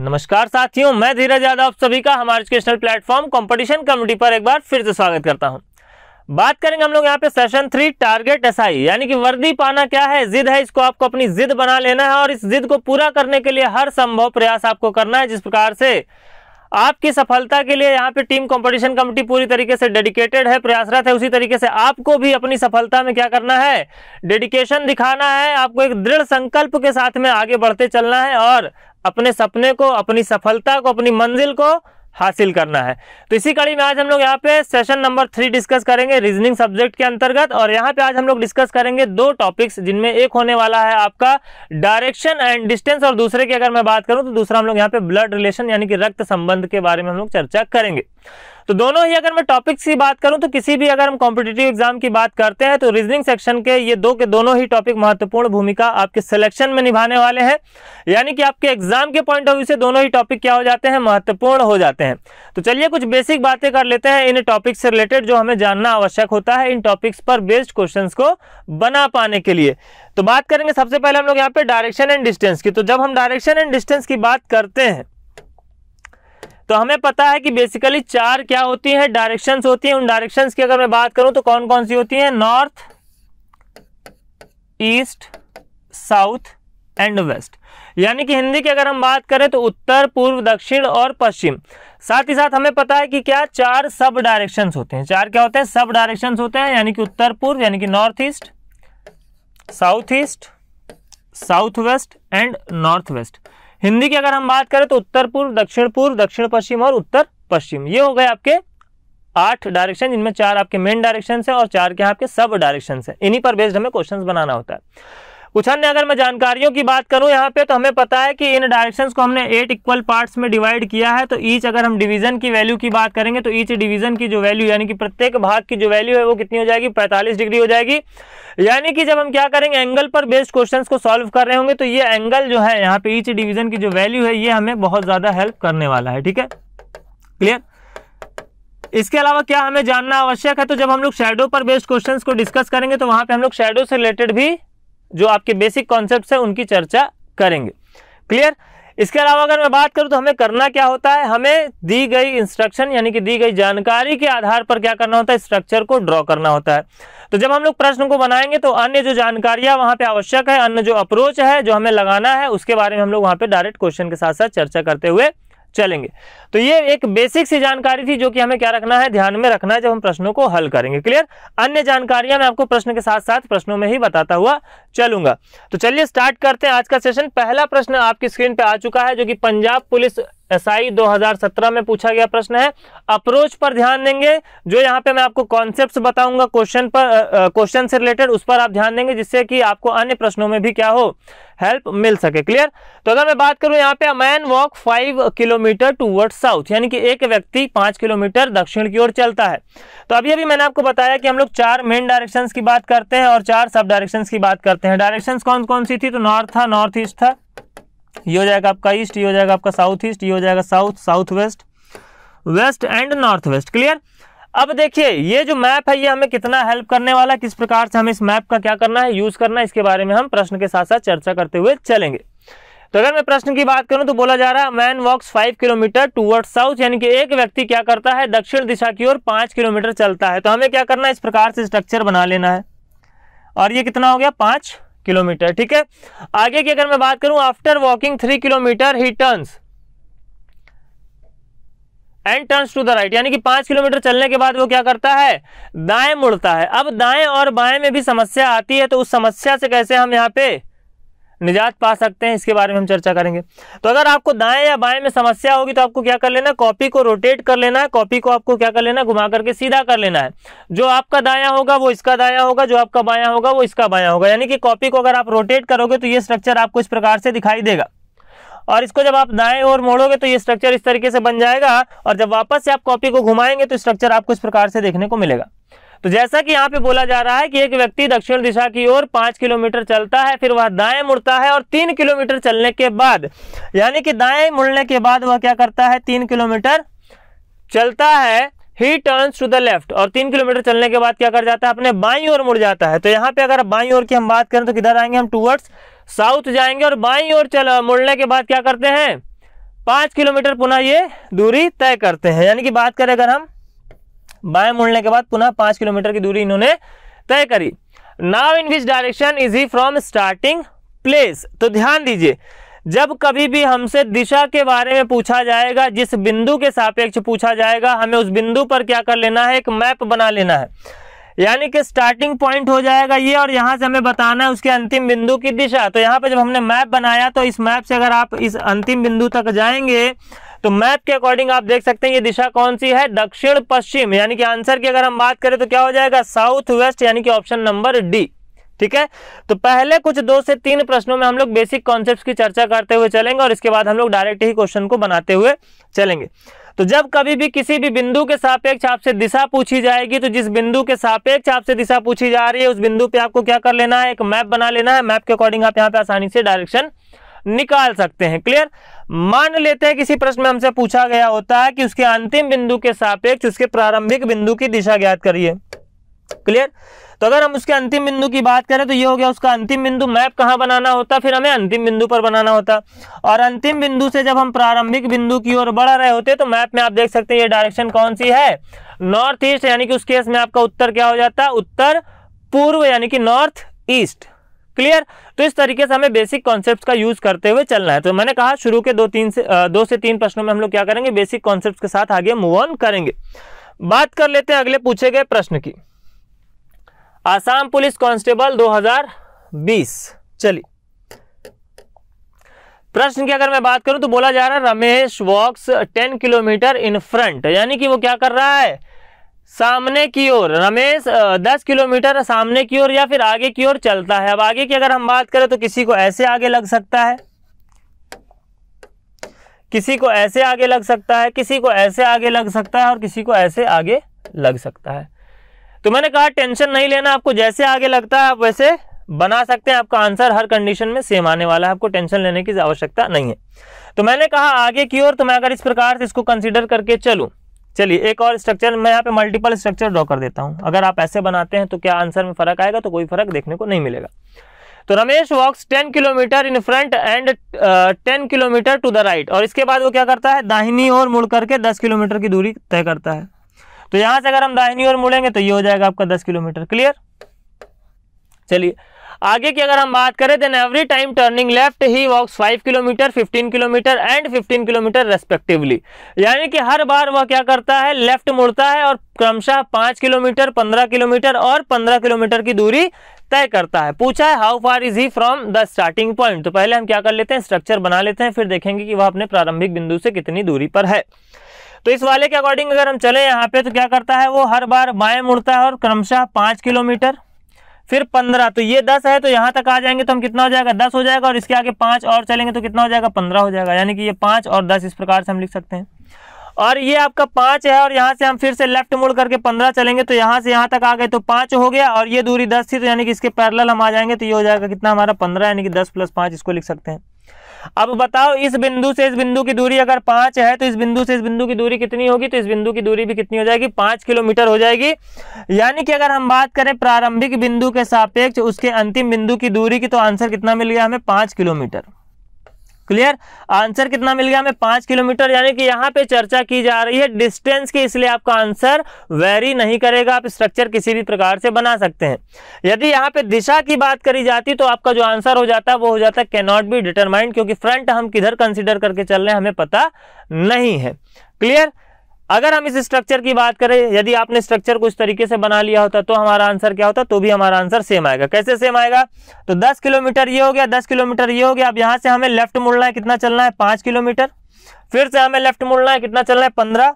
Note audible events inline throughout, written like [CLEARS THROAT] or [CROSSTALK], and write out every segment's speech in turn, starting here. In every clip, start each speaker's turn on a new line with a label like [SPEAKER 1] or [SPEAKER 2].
[SPEAKER 1] नमस्कार साथियों मैं धीरज यादव आप सभी का हमारे एजुकेशनल प्लेटफॉर्म कंपटीशन कमिटी पर एक बार फिर से स्वागत करता हूं बात करेंगे हम लोग यहाँ पे सेशन थ्री टारगेट एसआई यानी कि वर्दी पाना क्या है जिद है इसको आपको अपनी जिद बना लेना है और इस जिद को पूरा करने के लिए हर संभव प्रयास आपको करना है जिस प्रकार से आपकी सफलता के लिए यहाँ पे टीम कंपटीशन कमेटी पूरी तरीके से डेडिकेटेड है प्रयासरत है उसी तरीके से आपको भी अपनी सफलता में क्या करना है डेडिकेशन दिखाना है आपको एक दृढ़ संकल्प के साथ में आगे बढ़ते चलना है और अपने सपने को अपनी सफलता को अपनी मंजिल को हासिल करना है तो इसी कड़ी में आज हम लोग यहाँ पे सेशन नंबर थ्री डिस्कस करेंगे रीजनिंग सब्जेक्ट के अंतर्गत और यहाँ पे आज हम लोग डिस्कस करेंगे दो टॉपिक्स जिनमें एक होने वाला है आपका डायरेक्शन एंड डिस्टेंस और दूसरे की अगर मैं बात करूँ तो दूसरा हम लोग यहाँ पे ब्लड रिलेशन यानी कि रक्त संबंध के बारे में हम लोग चर्चा करेंगे तो दोनों ही अगर मैं टॉपिक्स की बात करूं तो किसी भी अगर हम कॉम्पिटेटिव एग्जाम की बात करते हैं तो रीजनिंग सेक्शन के ये दो के दोनों ही टॉपिक महत्वपूर्ण भूमिका आपके सिलेक्शन में निभाने वाले हैं यानी कि आपके एग्जाम के पॉइंट ऑफ व्यू से दोनों ही टॉपिक क्या हो जाते हैं महत्वपूर्ण हो जाते हैं तो चलिए कुछ बेसिक बातें कर लेते हैं इन टॉपिक से रिलेटेड जो हमें जानना आवश्यक होता है इन टॉपिक्स पर बेस्ड क्वेश्चन को बना पाने के लिए तो बात करेंगे सबसे पहले हम लोग यहाँ पे डायरेक्शन एंड डिस्टेंस की तो जब हम डायरेक्शन एंड डिस्टेंस की बात करते हैं तो हमें पता है कि बेसिकली चार क्या होती है डायरेक्शंस होती हैं उन डायरेक्शंस की अगर मैं बात करूं तो कौन कौन सी होती है north east south and west यानी कि हिंदी की अगर हम बात करें तो उत्तर पूर्व दक्षिण और पश्चिम साथ ही साथ हमें पता है कि क्या चार सब डायरेक्शंस होते हैं चार क्या होते हैं सब डायरेक्शंस होते हैं यानी कि उत्तर पूर्व यानी कि north east south east south west and north west Hindi की अगर हम बात करें तो उत्तर पूर्व दक्षिण पूर्व दक्षिण पश्चिम और उत्तर पश्चिम ये हो गए आपके आठ डायरेक्शन जिनमें चार आपके मेन डायरेक्शन है और चार के आपके सब डायरेक्शन है इन्हीं पर बेस्ड हमें क्वेश्चन बनाना होता है कुछ अन्य अगर मैं जानकारियों की बात करूं यहाँ पे तो हमें पता है कि इन डायरेक्शंस को हमने एट इक्वल पार्ट्स में डिवाइड किया है तो ईच अगर हम डिवीजन की वैल्यू की बात करेंगे तो ईच डिवीजन की जो वैल्यू यानी कि प्रत्येक भाग की जो वैल्यू है वो कितनी हो जाएगी पैंतालीस डिग्री हो जाएगी यानी कि जब हम क्या करेंगे एंगल पर बेस्ड क्वेश्चन को सॉल्व कर रहे होंगे तो ये एंगल जो है यहाँ पे ईच डिवीजन की जो वैल्यू है ये हमें बहुत ज़्यादा हेल्प करने वाला है ठीक है क्लियर इसके अलावा क्या हमें जानना आवश्यक है तो जब हम लोग शेडो पर बेस्ड क्वेश्चंस को डिस्कस करेंगे तो वहां पे हम लोग शेडो से रिलेटेड भी जो आपके बेसिक कॉन्सेप्ट है उनकी चर्चा करेंगे क्लियर इसके अलावा अगर मैं बात करूं तो हमें करना क्या होता है हमें दी गई इंस्ट्रक्शन यानी कि दी गई जानकारी के आधार पर क्या करना होता है स्ट्रक्चर को ड्रॉ करना होता है तो जब हम लोग प्रश्न को बनाएंगे तो अन्य जो जानकारियां वहां पे आवश्यक है अन्य जो अप्रोच है जो हमें लगाना है उसके बारे में हम लोग वहां पर डायरेक्ट क्वेश्चन के साथ साथ चर्चा करते हुए चलेंगे तो ये एक बेसिक सी जानकारी थी जो कि हमें क्या रखना है ध्यान में रखना है जब हम प्रश्नों को हल करेंगे क्लियर अन्य जानकारियां मैं आपको प्रश्न के साथ साथ प्रश्नों में ही बताता हुआ चलूंगा तो चलिए स्टार्ट करते हैं आज का सेशन पहला प्रश्न आपकी स्क्रीन पर आ चुका है जो कि पंजाब पुलिस एसआई 2017 में पूछा गया प्रश्न है अप्रोच पर ध्यान देंगे जो यहाँ पे मैं आपको कॉन्सेप्ट बताऊंगा क्वेश्चन पर क्वेश्चन से रिलेटेड उस पर आप ध्यान देंगे जिससे कि आपको अन्य प्रश्नों में भी क्या हो हेल्प मिल सके क्लियर तो अगर मैं बात करूं यहाँ पे man walk five kilometer toward south यानी कि एक व्यक्ति पांच किलोमीटर दक्षिण की ओर चलता है तो अभी अभी मैंने आपको बताया कि हम लोग चार मेन डायरेक्शन की बात करते हैं और चार सब डायरेक्शन की बात करते हैं हैं डायरेक्शंस कौन कौन सी थी तो नॉर्थ था नॉर्थ ईस्ट था ये हो जाएगा आपका ईस्ट ये हो जाएगा आपका साउथ ईस्ट ये हो जाएगा south south west west and north west clear अब देखिए ये जो मैप है ये हमें कितना हेल्प करने वाला किस प्रकार से हमें इस मैप का क्या करना है यूज करना है इसके बारे में हम प्रश्न के साथ साथ चर्चा करते हुए चलेंगे तो अगर मैं प्रश्न की बात करूं तो बोला जा रहा है man walks five kilometer toward south यानी कि एक व्यक्ति क्या करता है दक्षिण दिशा की ओर पांच किलोमीटर चलता है तो हमें क्या करना है इस प्रकार से स्ट्रक्चर बना लेना है और ये कितना हो गया पांच किलोमीटर ठीक है आगे की अगर मैं बात करूं after walking three kilometer he turns and turns to the right यानी कि पांच किलोमीटर चलने के बाद वो क्या करता है दाएं मुड़ता है अब दाएं और बाएं में भी समस्या आती है तो उस समस्या से कैसे हम यहां पे निजात पा सकते हैं इसके बारे में हम चर्चा करेंगे तो अगर आपको दाएं या बाएं में समस्या होगी तो आपको क्या कर लेना कॉपी को रोटेट कर लेना है कॉपी को आपको क्या कर लेना है घुमा करके सीधा कर लेना है जो आपका दाया होगा वो इसका दाया होगा जो आपका बाया होगा वो इसका बाया होगा यानी कि कॉपी को अगर आप रोटेट करोगे तो ये स्ट्रक्चर आपको इस प्रकार से दिखाई देगा और इसको जब आप दाएं और मोड़ोगे तो ये स्ट्रक्चर इस तरीके से बन जाएगा और जब वापस से आप कॉपी को घुमाएंगे तो स्ट्रक्चर आपको इस प्रकार से देखने को मिलेगा तो जैसा कि यहाँ पे बोला जा रहा है कि एक व्यक्ति दक्षिण दिशा की ओर पांच किलोमीटर चलता है फिर वह दाएं मुड़ता है और तीन किलोमीटर चलने के बाद यानी कि दाएं मुड़ने के बाद वह क्या करता है तीन किलोमीटर चलता है he turn to the left और तीन किलोमीटर चलने के बाद क्या कर जाता है अपने बाई ओर मुड़ जाता है तो यहाँ पे अगर बाई ओर की हम बात करें तो किधर आएंगे हम टूवर्ड्स साउथ जाएंगे और बाई ओर चल मुड़ने के बाद क्या करते हैं पांच किलोमीटर पुनः ये दूरी तय करते हैं यानी कि बात करें अगर हम बाएं मुड़ने के बाद पुनः पांच किलोमीटर की दूरी इन्होंने तय करी now in which direction is he from starting place तो ध्यान दीजिए जब कभी भी हमसे दिशा के बारे में पूछा जाएगा जिस बिंदु के सापेक्ष पूछा जाएगा हमें उस बिंदु पर क्या कर लेना है एक मैप बना लेना है यानी कि स्टार्टिंग पॉइंट हो जाएगा ये और यहाँ से हमें बताना है उसके अंतिम बिंदु की दिशा तो यहाँ पर जब हमने मैप बनाया तो इस मैप से अगर आप इस अंतिम बिंदु तक जाएंगे तो मैप के अकॉर्डिंग आप देख सकते हैं ये दिशा कौन सी है दक्षिण पश्चिम यानी कि आंसर की अगर हम बात करें तो क्या हो जाएगा साउथ वेस्ट यानी कि ऑप्शन नंबर डी ठीक है तो पहले कुछ दो से तीन प्रश्नों में हम लोग बेसिक कॉन्सेप्ट की चर्चा करते हुए चलेंगे और इसके बाद हम लोग डायरेक्ट ही क्वेश्चन को बनाते हुए चलेंगे तो जब कभी भी किसी भी बिंदु के सापेक्ष आपसे दिशा पूछी जाएगी तो जिस बिंदु के सापेक्ष आपसे दिशा पूछी जा रही है उस बिंदु पे आपको क्या कर लेना है एक मैप बना लेना है मैप के अकॉर्डिंग आप यहाँ पे आसानी से डायरेक्शन निकाल सकते हैं क्लियर मान लेते हैं किसी प्रश्न में हमसे पूछा गया होता है कि उसके अंतिम बिंदु के सापेक्ष उसके प्रारंभिक बिंदु की दिशा ज्ञात करिए क्लियर तो अगर हम उसके अंतिम बिंदु की बात करें तो ये हो गया उसका अंतिम बिंदु मैप कहाँ बनाना होता फिर हमें अंतिम बिंदु पर बनाना होता और अंतिम बिंदु से जब हम प्रारंभिक बिंदु की ओर बढ़ रहे होते तो मैप में आप देख सकते हैं ये डायरेक्शन कौन सी है नॉर्थ ईस्ट यानी कि उस केस में आपका उत्तर क्या हो जाता उत्तर पूर्व यानी कि नॉर्थ ईस्ट क्लियर तो इस तरीके से हमें बेसिक कॉन्सेप्ट का यूज करते हुए चलना है तो मैंने कहा शुरू के दो तीन से दो से तीन प्रश्नों में हम लोग क्या करेंगे बेसिक कॉन्सेप्ट के साथ आगे मूव ऑन करेंगे बात कर लेते हैं अगले पूछे गए प्रश्न की आसाम पुलिस कांस्टेबल 2020 चलिए प्रश्न की अगर मैं बात करूं तो बोला जा रहा है Ramesh walks 10 kilometer in front यानी कि वो क्या कर रहा है सामने की ओर रमेश दस किलोमीटर सामने की ओर या फिर आगे की ओर चलता है अब आगे की अगर हम बात करें तो किसी को ऐसे आगे लग सकता है किसी को ऐसे आगे लग सकता है किसी को ऐसे आगे लग सकता है और किसी को ऐसे आगे लग सकता है तो मैंने कहा टेंशन नहीं लेना आपको जैसे आगे लगता है आप वैसे बना सकते हैं आपका आंसर हर कंडीशन में सेम आने वाला है आपको टेंशन लेने की आवश्यकता नहीं है तो मैंने कहा आगे की ओर तो मैं अगर इस प्रकार से इसको कंसिडर करके चलूँ चलिए एक और स्ट्रक्चर मैं यहाँ पे मल्टीपल स्ट्रक्चर ड्रॉ कर देता हूँ अगर आप ऐसे बनाते हैं तो क्या आंसर में फर्क आएगा तो कोई फर्क देखने को नहीं मिलेगा तो Ramesh walks 10 kilometer in front and 10 kilometer to the right और इसके बाद वो क्या करता है दाहिनी ओर मुड़ करके 10 किलोमीटर की दूरी तय करता है तो यहां से अगर हम दाहिनी ओर मुड़ेंगे तो ये हो जाएगा आपका 10 किलोमीटर क्लियर चलिए आगे की अगर हम बात करें then every time turning left he walks five kilometer fifteen kilometer and fifteen kilometer respectively यानी कि हर बार वह क्या करता है लेफ्ट मुड़ता है और क्रमशः पांच किलोमीटर पंद्रह किलोमीटर और पंद्रह किलोमीटर की दूरी तय करता है पूछा है how far is he from the starting point तो पहले हम क्या कर लेते हैं स्ट्रक्चर बना लेते हैं फिर देखेंगे कि वह अपने प्रारंभिक बिंदु से कितनी दूरी पर है तो इस वाले के अकॉर्डिंग अगर हम चले यहाँ पे तो क्या करता है वो हर बार बाएं मुड़ता है और क्रमशः पांच किलोमीटर फिर पंद्रह तो ये दस है तो यहाँ तक आ जाएंगे तो हम कितना हो जाएगा दस हो जाएगा और इसके आगे पाँच और चलेंगे तो कितना हो जाएगा पंद्रह हो जाएगा यानी कि ये पाँच और दस इस प्रकार से हम लिख सकते हैं और ये आपका पाँच है और यहाँ से हम फिर से लेफ्ट मोड़ करके पंद्रह चलेंगे तो यहाँ से यहाँ तक आ गए तो पाँच हो गया और ये दूरी दस थी तो यानी कि इसके पैरल हम आ जाएंगे तो ये हो जाएगा कितना हमारा पंद्रह यानी कि दस प्लस पाँच इसको लिख सकते हैं अब बताओ इस बिंदु से इस बिंदु की दूरी अगर पांच है तो इस बिंदु से इस बिंदु की दूरी कितनी होगी तो इस बिंदु की दूरी भी कितनी हो जाएगी पांच किलोमीटर हो जाएगी यानी कि अगर हम बात करें प्रारंभिक बिंदु के सापेक्ष उसके अंतिम बिंदु की दूरी की तो आंसर कितना मिल गया हमें पांच किलोमीटर क्लियर आंसर कितना मिल गया हमें पांच किलोमीटर यानी कि यहां पे चर्चा की जा रही है डिस्टेंस की इसलिए आपका आंसर वेरी नहीं करेगा आप स्ट्रक्चर किसी भी प्रकार से बना सकते हैं यदि यहां पे दिशा की बात करी जाती तो आपका जो आंसर हो जाता है वो हो जाता है कैनॉट बी डिटरमाइंड क्योंकि फ्रंट हम किधर कंसिडर करके चल रहे हैं हमें पता नहीं है क्लियर अगर हम इस स्ट्रक्चर की बात करें यदि आपने स्ट्रक्चर को इस तरीके से बना लिया होता तो हमारा आंसर क्या होता तो भी हमारा आंसर सेम आएगा कैसे सेम आएगा तो 10 किलोमीटर ये हो गया 10 किलोमीटर ये हो गया अब यहाँ से हमें लेफ्ट मुड़ना है कितना चलना है पाँच किलोमीटर फिर से हमें लेफ्ट मुड़ना है कितना चलना है पंद्रह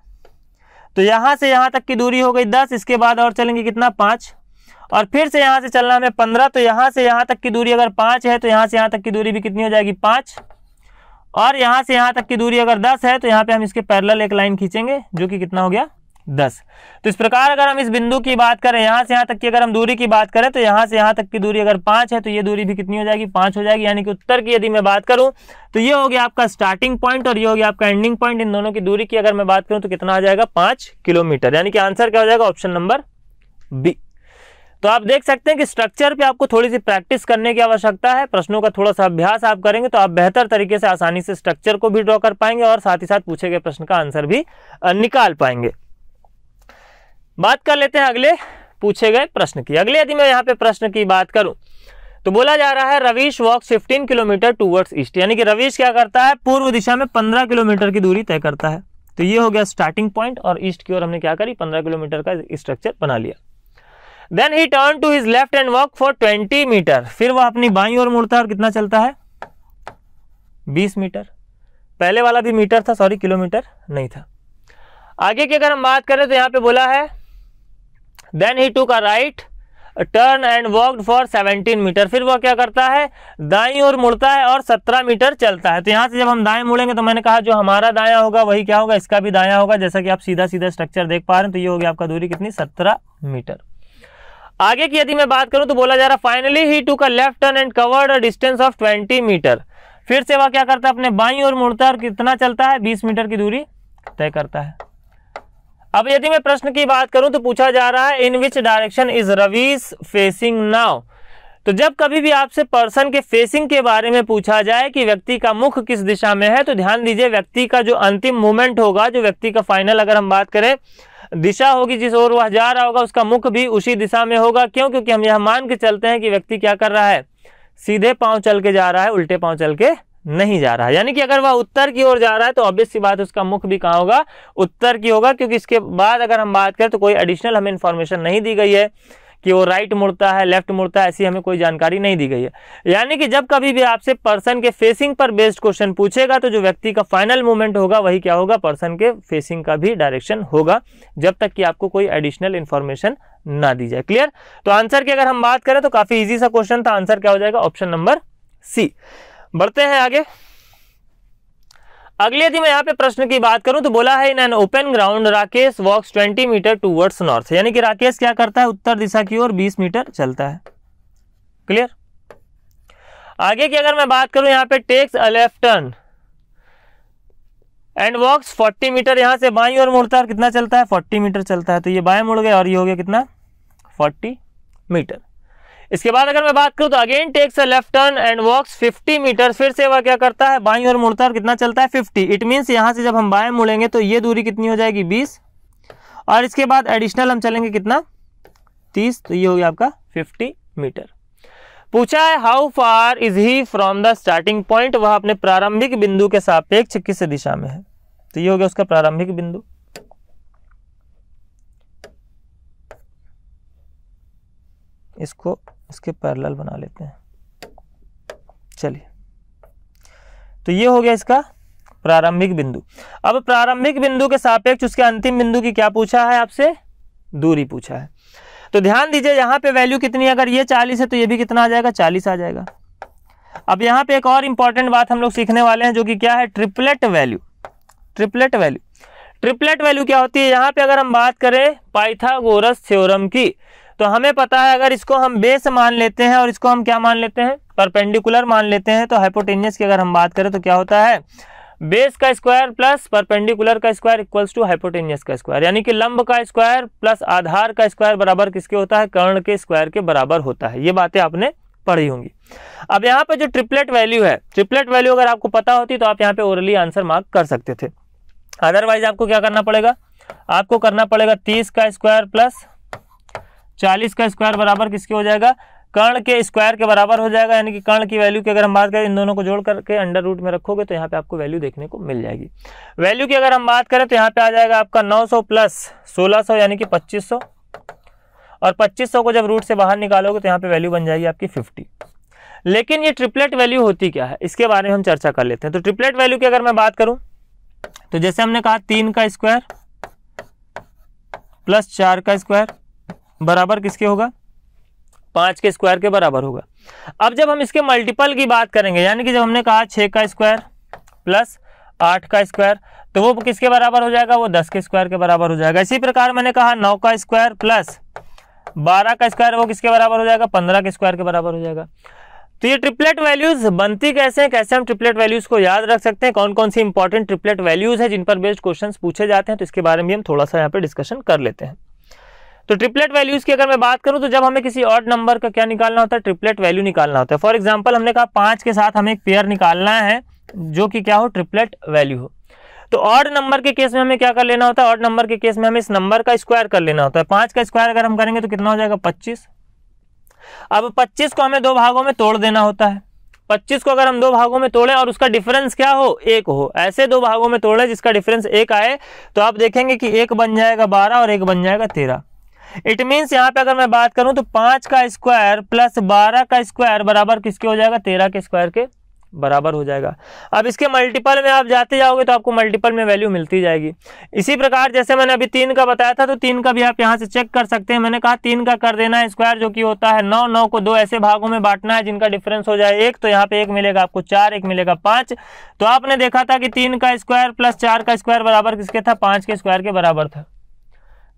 [SPEAKER 1] तो यहाँ से यहाँ तक की दूरी हो गई दस इसके बाद और चलेंगे कितना पाँच और फिर से यहाँ से चलना हमें पंद्रह तो यहाँ से यहाँ तक की दूरी अगर पाँच है तो यहाँ से यहाँ तक की दूरी भी कितनी हो जाएगी पाँच और यहाँ से यहाँ तक की दूरी अगर दस है तो यहाँ पे हम इसके पैरल एक लाइन खींचेंगे जो कि कितना हो गया दस तो इस प्रकार अगर हम इस बिंदु की बात करें यहाँ से यहाँ तक की अगर हम दूरी की बात करें तो यहाँ से यहाँ तक की दूरी अगर पाँच है तो ये दूरी भी कितनी हो जाएगी पाँच हो जाएगी यानी कि उत्तर की यदि मैं बात करूँ तो ये हो गया आपका स्टार्टिंग पॉइंट और ये हो गया आपका एंडिंग पॉइंट इन दोनों की दूरी की अगर मैं बात करूँ तो कितना आ जाएगा पाँच किलोमीटर यानी कि आंसर क्या हो जाएगा ऑप्शन नंबर बी तो आप देख सकते हैं कि स्ट्रक्चर पे आपको थोड़ी सी प्रैक्टिस करने की आवश्यकता है प्रश्नों का थोड़ा सा अभ्यास आप करेंगे तो आप बेहतर तरीके से आसानी से स्ट्रक्चर को भी ड्रॉ कर पाएंगे और साथ ही साथ पूछे गए प्रश्न का आंसर भी निकाल पाएंगे बात कर लेते हैं अगले पूछे गए प्रश्न की अगले यदि मैं यहाँ पे प्रश्न की बात करूं तो बोला जा रहा है Ravish walk 15 kilometer towards east यानी कि रवीश क्या करता है पूर्व दिशा में 15 किलोमीटर की दूरी तय करता है तो ये हो गया स्टार्टिंग पॉइंट और ईस्ट की ओर हमने क्या करी 15 किलोमीटर का स्ट्रक्चर बना लिया then he turn to his left and work for twenty meter फिर वह अपनी बाई और मुड़ता है और कितना चलता है बीस मीटर पहले वाला भी मीटर था सॉरी किलोमीटर नहीं था आगे की अगर हम बात करें तो यहाँ पे बोला है then he took a right turn and walk for 17 meter फिर वह क्या करता है दाई और मुड़ता है और 17 मीटर चलता है तो यहां से जब हम दाएं मुड़ेंगे तो मैंने कहा जो हमारा दाया होगा वही क्या होगा इसका भी दाया होगा जैसा कि आप सीधा सीधा स्ट्रक्चर देख पा रहे हैं तो ये होगी आपका दूरी कितनी 17 मीटर आगे की यदि मैं बात करूं तो बोला जा रहा finally he took a left turn and covered a distance of twenty meter फिर से वह क्या करता है अपने बाई और मुड़ता है और कितना चलता है बीस मीटर की दूरी तय करता है अब यदि मैं प्रश्न की बात करूं तो पूछा जा रहा है in which direction is Ravish facing now तो जब कभी भी आपसे पर्सन के फेसिंग के बारे में पूछा जाए कि व्यक्ति का मुख किस दिशा में है तो ध्यान दीजिए व्यक्ति का जो अंतिम मूवमेंट होगा जो व्यक्ति का फाइनल अगर हम बात करें दिशा होगी जिस ओर वह जा रहा होगा उसका मुख भी उसी दिशा में होगा क्यों क्योंकि हम यह मान के चलते हैं कि व्यक्ति क्या कर रहा है सीधे पांव चल के जा रहा है उल्टे पांव चल के नहीं जा रहा है यानी कि अगर वह उत्तर की ओर जा रहा है तो ऑब्वियस सी बात उसका मुख भी कहाँ होगा उत्तर की होगा क्योंकि इसके बाद अगर हम बात करें तो कोई एडिशनल हमें इन्फॉर्मेशन नहीं दी गई है कि वो राइट मुड़ता है लेफ्ट मुड़ता है ऐसी हमें कोई जानकारी नहीं दी गई है यानी कि जब कभी भी आपसे पर्सन के फेसिंग पर बेस्ड क्वेश्चन पूछेगा तो जो व्यक्ति का फाइनल मूवमेंट होगा वही क्या होगा पर्सन के फेसिंग का भी डायरेक्शन होगा जब तक कि आपको कोई एडिशनल इन्फॉर्मेशन ना दी जाए क्लियर तो आंसर की अगर हम बात करें तो काफ़ी ईजी सा क्वेश्चन था आंसर क्या हो जाएगा ऑप्शन नंबर सी बढ़ते हैं आगे अगले यदि मैं यहाँ पे प्रश्न की बात करूं तो बोला है in an open ground Rakesh walks 20 meter towards north यानी कि राकेश क्या करता है उत्तर दिशा की ओर 20 मीटर चलता है क्लियर आगे की अगर मैं बात करूं यहाँ पे takes a left turn and walks 40 meter यहां से बाई और मुड़ता है और कितना चलता है 40 मीटर चलता है तो ये बाएं मुड़ गए और ये हो गया कितना फोर्टी मीटर इसके बाद अगर मैं बात करूं तो again takes a left turn and walks 50 meter फिर से वह क्या करता है बाई और मुड़ता है कितना चलता है 50 इट मीन्स यहां से जब हम बाएं मुड़ेंगे तो ये दूरी कितनी हो जाएगी 20 और इसके बाद एडिशनल हम चलेंगे कितना 30 तो ये हो गया आपका 50 मीटर पूछा है how far is he from the starting point वह अपने प्रारंभिक बिंदु के सापेक्ष किस दिशा में है तो ये हो गया उसका प्रारंभिक बिंदु इसको इसके पैरेलल बना लेते हैं चलिए तो ये हो गया इसका प्रारंभिक बिंदु अब प्रारंभिक बिंदु के सापेक्ष उसके अंतिम बिंदु की क्या पूछा है आपसे दूरी पूछा है तो ध्यान दीजिए यहां पे वैल्यू कितनी अगर ये चालीस है तो ये भी कितना आ जाएगा चालीस आ जाएगा अब यहां पे एक और इंपॉर्टेंट बात हम लोग सीखने वाले हैं जो कि क्या है triplet value triplet value triplet value क्या होती है यहां पे अगर हम बात करें पाइथागोरस थ्योरम की तो हमें पता है अगर इसको हम बेस मान लेते हैं और इसको हम क्या मान लेते हैं परपेंडिकुलर मान लेते हैं तो हाइपोटेनियस की अगर हम बात करें तो क्या होता है बेस का स्क्वायर प्लस परपेंडिकुलर का स्क्वायर इक्वल्स टू हाइपोटेनियस का स्क्वायर यानी कि लंब का स्क्वायर प्लस आधार का स्क्वायर बराबर किसके होता है कर्ण के स्क्वायर के बराबर होता है ये बातें आपने पढ़ी होंगी अब यहाँ पे जो ट्रिपलेट वैल्यू है ट्रिपलेट वैल्यू अगर आपको पता होती तो आप यहाँ पे ओरली आंसर मार्क कर सकते थे अदरवाइज आपको क्या करना पड़ेगा आपको करना पड़ेगा तीस का स्क्वायर प्लस चालीस का स्क्वायर बराबर किसके हो जाएगा कर्ण के स्क्वायर के बराबर हो जाएगा यानी कि कर्ण की वैल्यू की अगर हम बात करें इन दोनों को जोड़ करके अंडर रूट में रखोगे तो यहाँ पे आपको वैल्यू देखने को मिल जाएगी वैल्यू की अगर हम बात करें तो यहाँ पे आ जाएगा आपका 900 प्लस 1600 यानी कि 2500 और 2500 को जब रूट से बाहर निकालोगे तो यहाँ पे वैल्यू बन जाएगी आपकी फिफ्टी लेकिन ये ट्रिपलेट वैल्यू होती क्या है इसके बारे में हम चर्चा कर लेते हैं तो ट्रिपलेट वैल्यू की अगर मैं बात करूँ तो जैसे हमने कहा तीन का स्क्वायर प्लस चार का स्क्वायर बराबर किसके होगा पाँच के स्क्वायर के बराबर होगा अब जब हम इसके मल्टीपल की बात करेंगे यानी कि जब हमने कहा छः का स्क्वायर प्लस आठ का स्क्वायर तो वो किसके बराबर हो जाएगा वो दस के स्क्वायर के बराबर हो जाएगा इसी प्रकार मैंने कहा नौ का स्क्वायर प्लस बारह का स्क्वायर वो किसके बराबर हो जाएगा पंद्रह के स्क्वायर के बराबर हो जाएगा तो ये ट्रिपलेट वैल्यूज बनती कैसे हैं कैसे हम ट्रिपलेट वैल्यूज को याद रख सकते हैं कौन कौन सी इंपॉर्टेंट ट्रिपलेट वैल्यूज है जिन पर बेस्ड क्वेश्चन पूछे जाते हैं तो इसके बारे में हम थोड़ा सा यहाँ पर डिस्कशन कर लेते हैं तो ट्रिपलेट वैल्यूज की अगर मैं बात करूं तो जब हमें किसी और नंबर का क्या निकालना होता है ट्रिपलेट वैल्यू निकालना होता है फॉर एग्जाम्पल हमने कहा पांच के साथ हमें एक पेयर निकालना है जो कि क्या हो ट्रिपलेट वैल्यू हो तो ऑड नंबर के केस में हमें क्या कर लेना होता है ऑड नंबर के केस में हमें इस नंबर का स्क्वायर कर लेना होता है पांच का स्क्वायर अगर हम करेंगे तो कितना हो जाएगा पच्चीस अब पच्चीस को हमें दो भागों में तोड़ देना होता है पच्चीस को अगर हम दो भागों में तोड़ें और उसका डिफरेंस क्या हो एक हो ऐसे दो भागों में तोड़े जिसका डिफरेंस एक आए तो आप देखेंगे कि एक बन जाएगा बारह और एक बन जाएगा तेरह इट मीन्स यहाँ पे अगर मैं बात करूँ तो पाँच का स्क्वायर प्लस बारह का स्क्वायर बराबर किसके हो जाएगा तेरह के स्क्वायर के बराबर हो जाएगा अब इसके मल्टीपल में आप जाते जाओगे तो आपको मल्टीपल में वैल्यू मिलती जाएगी इसी प्रकार जैसे मैंने अभी तीन का बताया था तो तीन का भी आप यहाँ से चेक कर सकते हैं मैंने कहा तीन का कर देना है स्क्वायर जो कि होता है नौ नौ को दो ऐसे भागों में बांटना है जिनका डिफरेंस हो जाए एक तो यहाँ पे एक मिलेगा आपको चार एक मिलेगा पाँच तो आपने देखा था कि तीन का स्क्वायर प्लस चार का स्क्वायर बराबर किसके था पाँच के स्क्वायर के बराबर था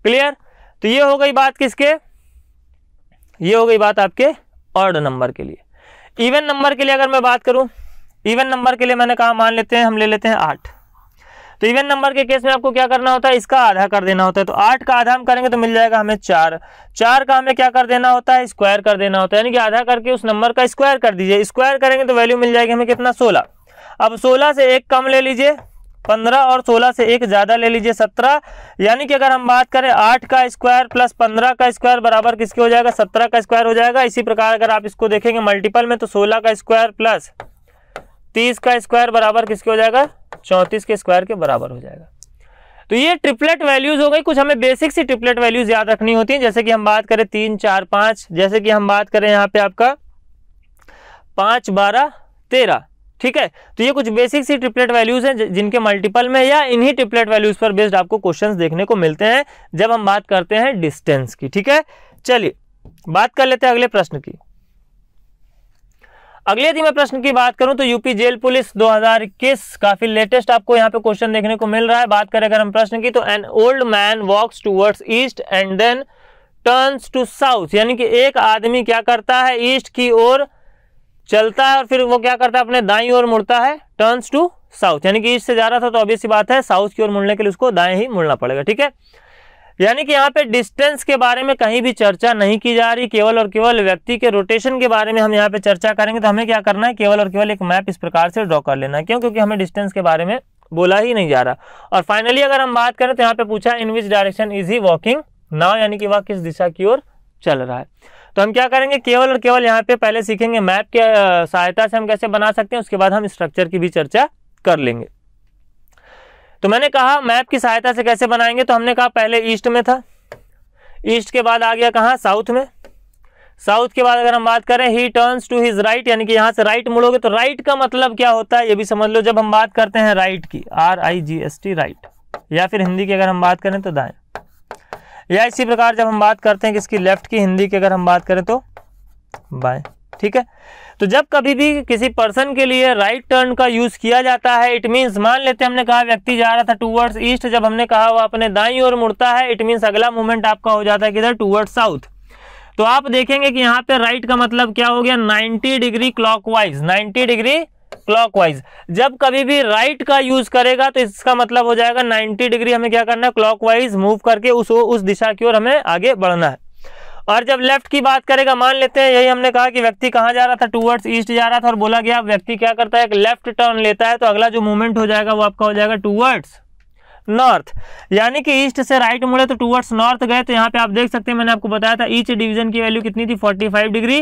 [SPEAKER 1] क्लियर तो ये हो गई बात किसके ये हो गई बात आपके ऑर्ड नंबर के लिए इवन नंबर के लिए अगर मैं बात करूं इवन नंबर के लिए मैंने कहा मान लेते हैं हम ले लेते हैं आठ तो इवन नंबर के केस में आपको क्या करना होता है इसका आधा कर देना होता है तो आठ का आधा हम करेंगे तो मिल जाएगा हमें चार चार का हमें क्या कर देना होता है स्क्वायर कर देना होता है यानी कि आधा करके उस नंबर का स्क्वायर कर दीजिए स्क्वायर करेंगे तो वैल्यू मिल जाएगी हमें कितना सोलह अब सोलह से एक कम ले लीजिए पंद्रह और सोलह से एक ज़्यादा ले लीजिए सत्रह यानी कि अगर हम बात करें आठ का स्क्वायर प्लस पंद्रह का स्क्वायर बराबर किसके हो जाएगा सत्रह का स्क्वायर हो जाएगा इसी प्रकार अगर आप इसको देखेंगे मल्टीपल में तो सोलह का स्क्वायर प्लस तीस का स्क्वायर बराबर किसके हो जाएगा चौंतीस के स्क्वायर के बराबर हो जाएगा तो ये ट्रिपलेट वैल्यूज हो गई कुछ हमें बेसिक सी ट्रिपलेट वैल्यूज याद रखनी होती है जैसे कि हम बात करें तीन चार पाँच जैसे कि हम बात करें यहाँ पे आपका पाँच बारह तेरह ठीक है तो ये कुछ बेसिक सी ट्रिपलेट वैल्यूज हैं जिनके मल्टीपल में या इन्हीं ट्रिपलेट वैल्यूज पर बेस्ड आपको क्वेश्चंस देखने को मिलते हैं जब हम बात करते हैं डिस्टेंस की ठीक है चलिए बात कर लेते हैं अगले प्रश्न की अगले यदि मैं प्रश्न की बात करूं तो यूपी जेल पुलिस 2021 काफी लेटेस्ट आपको यहां पे क्वेश्चन देखने को मिल रहा है बात करें अगर हम प्रश्न की तो an old man walks towards east and then turns to south यानी कि एक आदमी क्या करता है ईस्ट की ओर चलता है और फिर वो क्या करता है अपने दाई ओर मुड़ता है टर्न्स टू साउथ यानी कि ईस्ट से जा रहा था तो ऑब्वियस सी बात है साउथ की ओर मुड़ने के लिए उसको दाएं ही मुड़ना पड़ेगा ठीक है यानी कि यहाँ पे डिस्टेंस के बारे में कहीं भी चर्चा नहीं की जा रही केवल और केवल व्यक्ति के रोटेशन के बारे में हम यहाँ पे चर्चा करेंगे तो हमें क्या करना है केवल और केवल एक मैप इस प्रकार से ड्रॉ कर लेना है क्यों क्योंकि हमें डिस्टेंस के बारे में बोला ही नहीं जा रहा और फाइनली अगर हम बात करें तो यहाँ पे पूछा in which direction is he walking now यानी कि वह किस दिशा की ओर चल रहा है तो हम क्या करेंगे केवल और केवल यहाँ पे पहले सीखेंगे मैप के सहायता से हम कैसे बना सकते हैं उसके बाद हम स्ट्रक्चर की भी चर्चा कर लेंगे तो मैंने कहा मैप की सहायता से कैसे बनाएंगे तो हमने कहा पहले ईस्ट में था ईस्ट के बाद आ गया कहाँ साउथ में साउथ के बाद अगर हम बात करें he turns to his right यानी कि यहाँ से राइट मुड़ोगे तो राइट का मतलब क्या होता है ये भी समझ लो जब हम बात करते हैं राइट की R I G S T right या फिर हिंदी की अगर हम बात करें तो दाएं या इसी प्रकार जब हम बात करते हैं कि इसकी लेफ्ट की हिंदी की अगर हम बात करें तो बाय ठीक है तो जब कभी भी किसी पर्सन के लिए राइट टर्न का यूज़ किया जाता है इट मीन्स मान लेते हमने कहा व्यक्ति जा रहा था टूवर्ड्स ईस्ट जब हमने कहा वो अपने दाई ओर मुड़ता है इट मीन्स अगला मूवमेंट आपका हो जाता है किधर टूवर्ड्स साउथ तो आप देखेंगे कि यहाँ पे राइट का मतलब क्या हो गया 90 डिग्री क्लॉकवाइज 90 डिग्री क्लॉकवाइज जब कभी भी राइट का यूज करेगा तो इसका मतलब हो जाएगा 90 डिग्री हमें क्या करना है क्लॉकवाइज मूव करके उस उस दिशा की ओर हमें आगे बढ़ना है और जब लेफ्ट की बात करेगा मान लेते हैं यही हमने कहा कि व्यक्ति कहाँ जा रहा था टूवर्ड्स ईस्ट जा रहा था और बोला गया व्यक्ति क्या करता है लेफ्ट टर्न लेता है तो अगला जो मूवमेंट हो जाएगा वो आपका हो जाएगा टूवर्ड्स नॉर्थ यानी कि ईस्ट से राइट मुड़े तो टूवर्ड्स नॉर्थ गए तो यहाँ पे आप देख सकते हैं मैंने आपको बताया था ईच डिवीजन की वैल्यू कितनी थी 45 डिग्री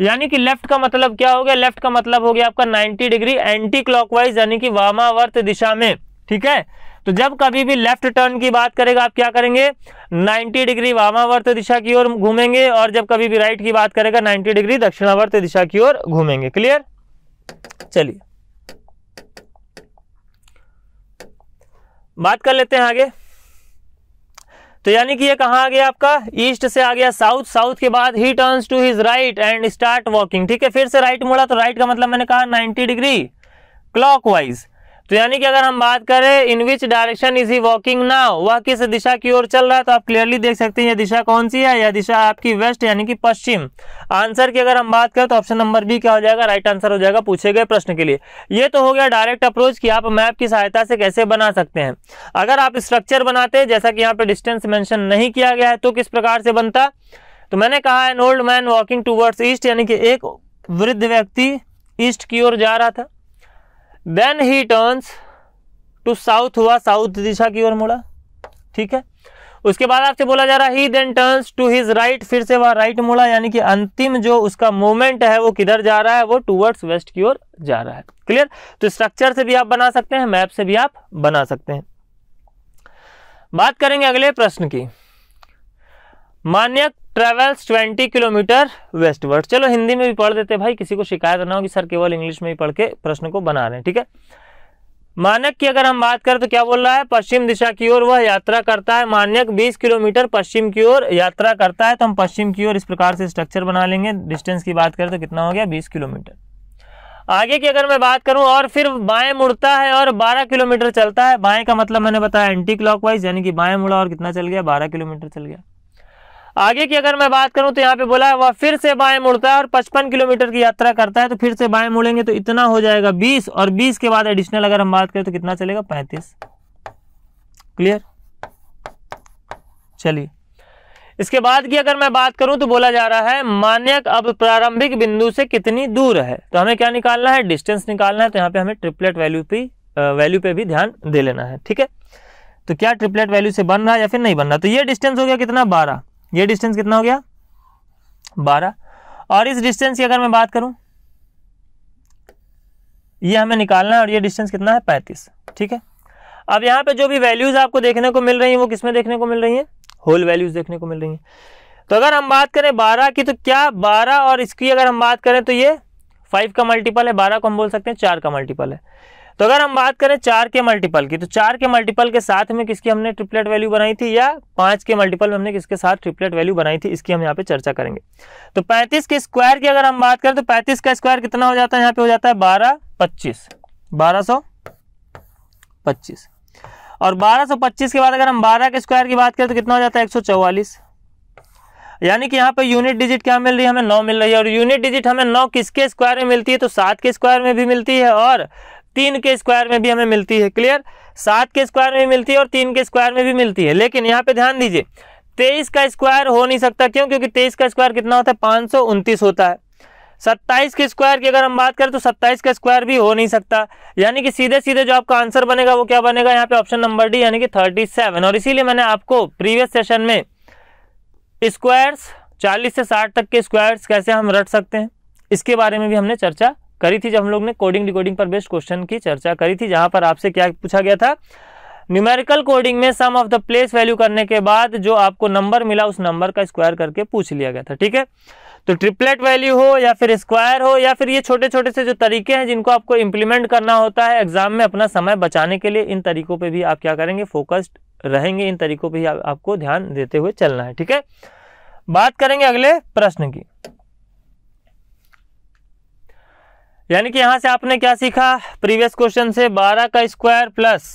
[SPEAKER 1] यानी कि लेफ्ट का मतलब क्या हो गया लेफ्ट का मतलब हो गया आपका 90 डिग्री एंटी क्लॉकवाइज यानी कि वामावर्त दिशा में ठीक है तो जब कभी भी लेफ्ट टर्न की बात करेगा आप क्या करेंगे 90 डिग्री वामावर्त दिशा की ओर घूमेंगे और जब कभी भी राइट की बात करेगा 90 डिग्री दक्षिणावर्त दिशा की ओर घूमेंगे क्लियर चलिए बात कर लेते हैं आगे तो यानी कि ये कहाँ आ गया आपका ईस्ट से आ गया साउथ साउथ के बाद he turns to his right and start walking ठीक है फिर से राइट मुड़ा तो राइट का मतलब मैंने कहा 90 डिग्री क्लॉकवाइज तो यानी कि अगर हम बात करें in which direction is he walking now वह किस दिशा की ओर चल रहा है तो आप क्लियरली देख सकते हैं यह दिशा कौन सी है यह दिशा आपकी वेस्ट यानी कि पश्चिम आंसर की अगर हम बात करें तो ऑप्शन नंबर बी क्या हो जाएगा राइट आंसर हो जाएगा पूछे गए प्रश्न के लिए ये तो हो गया डायरेक्ट अप्रोच कि आप मैप की सहायता से कैसे बना सकते हैं अगर आप स्ट्रक्चर बनाते हैं जैसा कि यहाँ पे डिस्टेंस मैंशन नहीं किया गया है तो किस प्रकार से बनता तो मैंने कहा an old man walking towards east यानी कि एक वृद्ध व्यक्ति ईस्ट की ओर जा रहा था then he turns to south हुआ साउथ दिशा की ओर मुड़ा ठीक है उसके बाद आपसे बोला जा रहा he then turns to his right फिर से वह राइट मुड़ा यानी कि अंतिम जो उसका मोमेंट है वो किधर जा रहा है वो टूवर्ड्स वेस्ट की ओर जा रहा है क्लियर तो स्ट्रक्चर से भी आप बना सकते हैं मैप से भी आप बना सकते हैं बात करेंगे अगले प्रश्न की मान्यक ट्रेवल्स ट्वेंटी किलोमीटर वेस्टवर्ड चलो हिंदी में भी पढ़ देते भाई किसी को शिकायत ना होगी सर केवल इंग्लिश में ही पढ़ के प्रश्न को बना रहे हैं ठीक है मानक की अगर हम बात करें तो क्या बोल रहा है पश्चिम दिशा की ओर वह यात्रा करता है मानक 20 किलोमीटर पश्चिम की ओर यात्रा करता है तो हम पश्चिम की ओर इस प्रकार से स्ट्रक्चर बना लेंगे डिस्टेंस की बात करें तो कितना हो गया 20 किलोमीटर आगे की अगर मैं बात करूं और फिर बाएं मुड़ता है और 12 किलोमीटर चलता है बाएं का मतलब मैंने बताया एंटी क्लॉक यानी कि बाएं मुड़ा और कितना चल गया बारह किलोमीटर चल गया आगे की अगर मैं बात करूं तो यहाँ पे बोला है वह फिर से बाएं मुड़ता है और 55 किलोमीटर की यात्रा करता है तो फिर से बाएं मुड़ेंगे तो इतना हो जाएगा 20 और 20 के बाद एडिशनल अगर हम बात करें तो कितना चलेगा 35 क्लियर चलिए इसके बाद की अगर मैं बात करूं तो बोला जा रहा है मान्यक अब प्रारंभिक बिंदु से कितनी दूर है तो हमें क्या निकालना है डिस्टेंस निकालना है तो यहाँ पे हमें ट्रिपलेट वैल्यू पे वैल्यू पे भी ध्यान दे लेना है ठीक है तो क्या ट्रिपलेट वैल्यू से बन रहा है या फिर नहीं बन रहा तो ये डिस्टेंस हो गया कितना बारह ये डिस्टेंस कितना हो गया बारह और इस डिस्टेंस की अगर मैं बात करूं ये हमें निकालना है और ये डिस्टेंस कितना है पैंतीस ठीक है अब यहां पे जो भी वैल्यूज़ आपको देखने को मिल रही हैं वो किसमें देखने को मिल रही हैं होल वैल्यूज़ देखने को मिल रही हैं तो अगर हम बात करें बारह की तो क्या बारह और इसकी अगर हम बात करें तो ये फाइव का मल्टीपल है बारह को हम बोल सकते हैं चार का मल्टीपल है तो अगर हम बात करें चार के मल्टीपल की तो चार के मल्टीपल के साथ में किसकी हमने ट्रिपलेट वैल्यू बनाई थी या पांच के मल्टीपल में हमने किसके साथ ट्रिपलेट वैल्यू बनाई थी इसकी हम यहाँ पे चर्चा करेंगे तो पैंतीस के स्क्वायर की अगर हम बात करें तो पैंतीस का स्क्वायर कितना हो जाता है यहाँ पे हो जाता है बारह पच्चीस बारह सौ पच्चीस और बारह सौ पच्चीस के बाद अगर हम बारह के स्क्वायर की बात करें तो कितना हो जाता है एक सौ चौवालीस यानी कि यहाँ पे यूनिट डिजिट क्या मिल रही है हमें नौ मिल रही है और यूनिट डिजिट हमें नौ किसके स्क्वायर में मिलती है तो सात के स्क्वायर में भी मिलती है और तीन के स्क्वायर में भी हमें मिलती है क्लियर सात के स्क्वायर में मिलती है और तीन के स्क्वायर में भी मिलती है लेकिन यहाँ पे ध्यान दीजिए तेईस का स्क्वायर हो नहीं सकता क्यों क्योंकि तेईस का स्क्वायर कितना होता है पाँच होता है सत्ताईस के स्क्वायर की अगर हम बात करें तो सत्ताईस का स्क्वायर भी हो नहीं सकता यानी कि सीधे सीधे जो आपका आंसर बनेगा वो क्या बनेगा यहाँ पे ऑप्शन नंबर डी यानी कि थर्टी सेवन और इसीलिए मैंने आपको प्रीवियस सेशन में स्क्वायर्स चालीस से साठ तक के स्क्वायर्स कैसे हम रट सकते हैं इसके बारे में भी हमने चर्चा करी थी जब हम लोग ने कोडिंग डिकोडिंग पर बेस्ट क्वेश्चन की चर्चा करी थी जहां पर आपसे क्या पूछा गया था न्यूमेरिकल कोडिंग में sum of the place value करने के बाद जो आपको नंबर मिला उस नंबर का स्क्वायर करके पूछ लिया गया था ठीक है तो ट्रिपलेट वैल्यू हो या फिर स्क्वायर हो या फिर ये छोटे छोटे से जो तरीके हैं जिनको आपको इंप्लीमेंट करना होता है एग्जाम में अपना समय बचाने के लिए इन तरीकों पे भी आप क्या करेंगे फोकस्ड रहेंगे इन तरीकों पे ही आप, आपको ध्यान देते हुए चलना है ठीक है बात करेंगे अगले प्रश्न की यानी कि यहां से आपने क्या सीखा प्रीवियस क्वेश्चन से बारह का स्क्वायर प्लस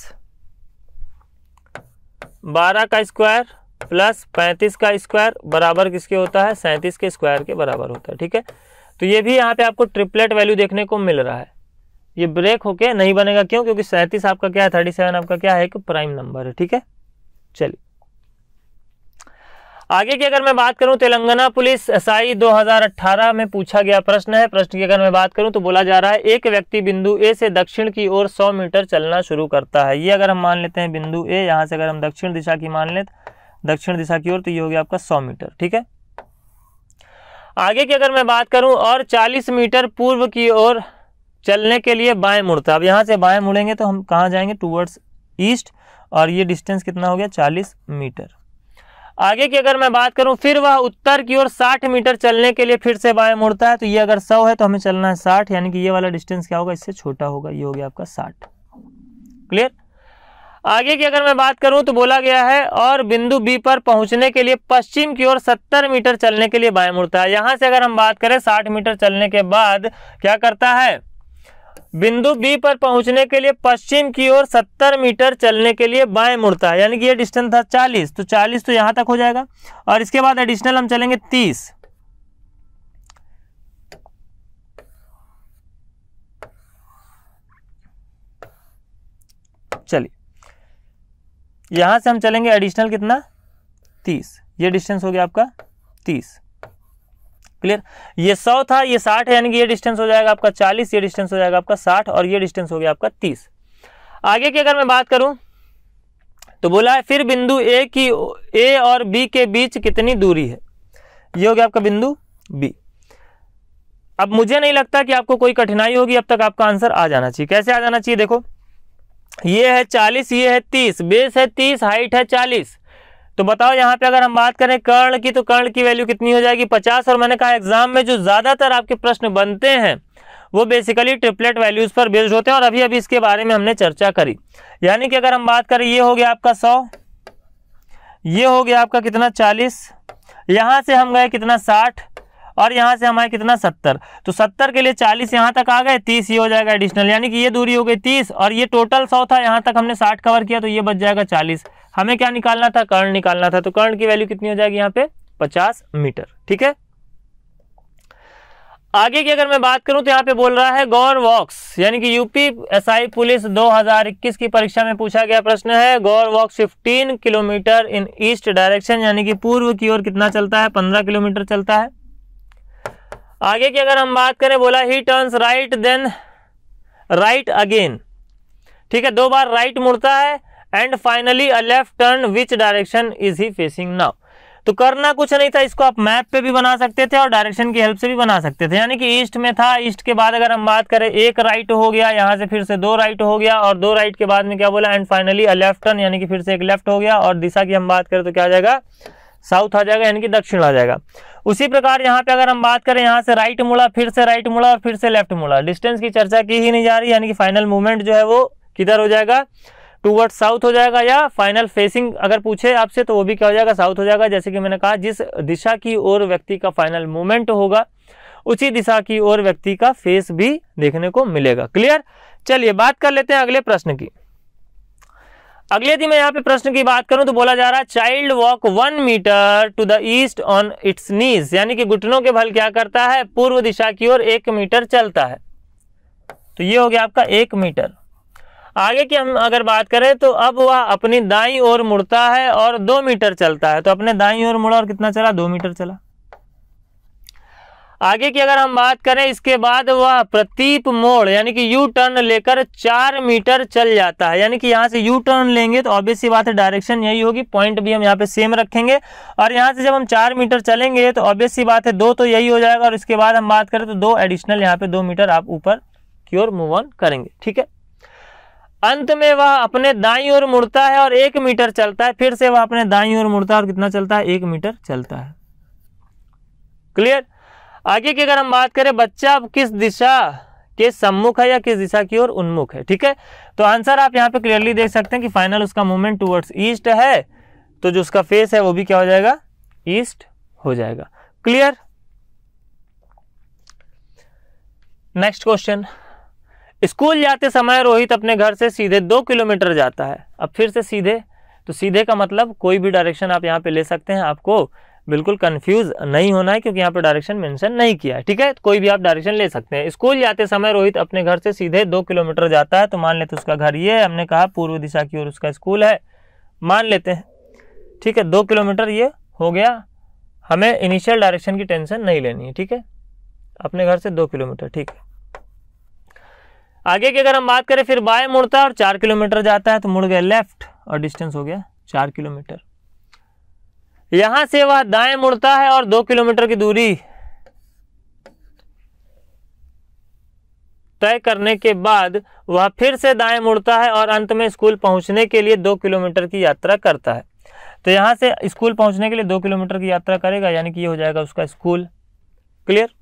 [SPEAKER 1] बारह का स्क्वायर प्लस पैंतीस का स्क्वायर बराबर किसके होता है सैंतीस के स्क्वायर के बराबर होता है ठीक है तो ये भी यहाँ पे आपको ट्रिपलेट वैल्यू देखने को मिल रहा है ये ब्रेक होके नहीं बनेगा क्यों क्योंकि सैंतीस आपका क्या है थर्टी सेवन आपका क्या है एक प्राइम नंबर है ठीक है चलिए आगे की अगर मैं बात करूं तेलंगाना पुलिस एसआई 2018 में पूछा गया प्रश्न है प्रश्न की अगर मैं बात करूं तो बोला जा रहा है एक व्यक्ति बिंदु ए से दक्षिण की ओर 100 मीटर चलना शुरू करता है ये अगर हम मान लेते हैं बिंदु ए यहाँ से अगर हम दक्षिण दिशा की मान लें दक्षिण दिशा की ओर तो ये हो गया आपका सौ मीटर ठीक है आगे की अगर मैं बात करूँ और चालीस मीटर पूर्व की ओर चलने के लिए बाएँ मुड़ता अब यहाँ से बाएँ मुड़ेंगे तो हम कहाँ जाएंगे टूवर्ड्स ईस्ट और ये डिस्टेंस कितना हो गया चालीस मीटर आगे की अगर मैं बात करूं फिर वह उत्तर की ओर 60 मीटर चलने के लिए फिर से बाएं मुड़ता है तो ये अगर 100 है तो हमें चलना है 60 यानी कि ये वाला डिस्टेंस क्या होगा इससे छोटा होगा ये हो गया आपका 60 क्लियर आगे की अगर मैं बात करूं तो बोला गया है और बिंदु बी पर पहुंचने के लिए पश्चिम की ओर 70 मीटर चलने के लिए बाएं मुड़ता है यहां से अगर हम बात करें 60 मीटर चलने के बाद क्या करता है बिंदु बी पर पहुंचने के लिए पश्चिम की ओर 70 मीटर चलने के लिए बाएं मुड़ता है यानी कि ये डिस्टेंस था 40 तो 40 तो यहां तक हो जाएगा और इसके बाद एडिशनल हम चलेंगे 30 चलिए यहां से हम चलेंगे एडिशनल कितना 30 ये डिस्टेंस हो गया आपका क्लियर ये सौ था ये साठ है यानी कि ये डिस्टेंस हो जाएगा आपका चालीस ये डिस्टेंस हो जाएगा आपका साठ और ये डिस्टेंस हो गया आपका तीस आगे की अगर मैं बात करूं तो बोला है फिर बिंदु ए की ए और बी के बीच कितनी दूरी है ये हो गया आपका बिंदु बी अब मुझे नहीं लगता कि आपको कोई कठिनाई होगी अब तक आपका आंसर आ जाना चाहिए कैसे आ जाना चाहिए देखो ये है चालीस ये है तीस बेस है तीस हाइट है चालीस तो बताओ यहाँ पे अगर हम बात करें कर्ण की तो कर्ण की वैल्यू कितनी हो जाएगी पचास और मैंने कहा एग्जाम में जो ज़्यादातर आपके प्रश्न बनते हैं वो बेसिकली ट्रिपलेट वैल्यूज़ पर बेस्ड होते हैं और अभी अभी इसके बारे में हमने चर्चा करी यानी कि अगर हम बात करें ये हो गया आपका सौ ये हो गया आपका कितना चालीस यहां से हम गए कितना साठ और यहाँ से हमारे कितना सत्तर तो सत्तर के लिए चालीस यहां तक आ गए तीस ये हो जाएगा एडिशनल यानी कि ये दूरी हो गई तीस और ये टोटल सौ था यहाँ तक हमने साठ कवर किया तो ये बच जाएगा चालीस हमें क्या निकालना था कर्ण निकालना था तो कर्ण की वैल्यू कितनी हो जाएगी यहाँ पे पचास मीटर ठीक है आगे की अगर मैं बात करूं तो यहाँ पे बोल रहा है गौर वॉक्स यानी कि यूपी एसआई पुलिस 2021 की परीक्षा में पूछा गया प्रश्न है Gaur walks 15 kilometer in east direction यानी कि पूर्व की ओर कितना चलता है 15 किलोमीटर चलता है आगे की अगर हम बात करें बोला he turns right then right again ठीक है दो बार राइट मुड़ता है and finally a left turn which direction is he facing now तो करना कुछ नहीं था इसको आप मैप पे भी बना सकते थे और डायरेक्शन की हेल्प से भी बना सकते थे यानी कि ईस्ट में था ईस्ट के बाद अगर हम बात करें एक राइट हो गया यहाँ से फिर से दो राइट हो गया और दो राइट के बाद में क्या बोला and finally a left turn यानी कि फिर से एक लेफ्ट हो गया और दिशा की हम बात करें तो क्या आ जाएगा साउथ आ जाएगा यानी कि दक्षिण आ जाएगा उसी प्रकार यहाँ पे अगर हम बात करें यहाँ से राइट मुड़ा फिर से राइट मुड़ा और फिर से लेफ्ट मुड़ा डिस्टेंस की चर्चा की ही नहीं जा रही यानी कि फाइनल मूवमेंट जो है वो किधर हो जाएगा टूवर्ड साउथ हो जाएगा या फाइनल फेसिंग अगर पूछे आपसे तो वो भी क्या हो जाएगा साउथ हो जाएगा जैसे कि मैंने कहा जिस दिशा की ओर व्यक्ति का फाइनल मूवमेंट होगा उसी दिशा की ओर व्यक्ति का फेस भी देखने को मिलेगा क्लियर चलिए बात कर लेते हैं अगले प्रश्न की अगले दिन मैं यहाँ पे प्रश्न की बात करूं तो बोला जा रहा है child walk one meter to the east on its knees यानी कि घुटनों के बल क्या करता है पूर्व दिशा की ओर एक मीटर चलता है तो ये हो गया आपका एक मीटर आगे की हम अगर बात करें तो अब वह अपनी दाई ओर मुड़ता है और दो मीटर चलता है तो अपने दाई ओर मुड़ा और कितना चला दो मीटर चला आगे की अगर हम बात करें इसके बाद वह प्रतीप मोड़ यानी कि यू टर्न लेकर चार मीटर चल जाता है यानी कि यहाँ से यू टर्न लेंगे तो ऑब्वियस बात है डायरेक्शन यही होगी पॉइंट भी हम यहाँ पे सेम रखेंगे और यहाँ से जब हम चार मीटर चलेंगे तो ऑब्वियस बात है दो तो यही हो जाएगा और इसके बाद हम बात करें तो दो एडिशनल यहाँ पे दो मीटर आप ऊपर की ओर मूव ऑन करेंगे ठीक है अंत में वह अपने दाई ओर मुड़ता है और एक मीटर चलता है फिर से वह अपने दाई ओर मुड़ता है और कितना चलता है एक मीटर चलता है क्लियर आगे की अगर हम बात करें बच्चा किस दिशा के सम्मुख है या किस दिशा की ओर उन्मुख है ठीक है तो आंसर आप यहाँ पे क्लियरली देख सकते हैं कि फाइनल उसका मूवमेंट टूवर्ड्स ईस्ट है तो जो उसका फेस है वो भी क्या हो जाएगा ईस्ट हो जाएगा क्लियर नेक्स्ट क्वेश्चन स्कूल जाते समय रोहित अपने घर से सीधे दो किलोमीटर जाता है अब फिर से सीधे तो सीधे का मतलब कोई भी डायरेक्शन आप यहाँ पे ले सकते हैं आपको बिल्कुल कंफ्यूज नहीं होना है क्योंकि यहाँ पे डायरेक्शन मेंशन नहीं किया है ठीक है कोई भी आप डायरेक्शन ले सकते हैं स्कूल जाते समय रोहित अपने घर से सीधे दो किलोमीटर जाता है तो मान लेते उसका घर ये है हमने कहा पूर्व दिशा की ओर उसका स्कूल है मान लेते हैं ठीक है दो किलोमीटर ये हो गया हमें इनिशियल डायरेक्शन की टेंशन नहीं लेनी है ठीक है अपने घर से दो किलोमीटर ठीक है आगे की अगर हम बात करें फिर बाएं मुड़ता है और चार किलोमीटर जाता है तो मुड़ गया लेफ्ट और डिस्टेंस हो गया चार किलोमीटर यहां से वह दाएं मुड़ता है और दो किलोमीटर की दूरी तय करने के बाद वह फिर से दाएं मुड़ता है और अंत में स्कूल पहुंचने के लिए दो किलोमीटर की यात्रा करता है तो यहां से स्कूल पहुंचने के लिए दो किलोमीटर की यात्रा करेगा यानी कि यह हो जाएगा उसका स्कूल क्लियर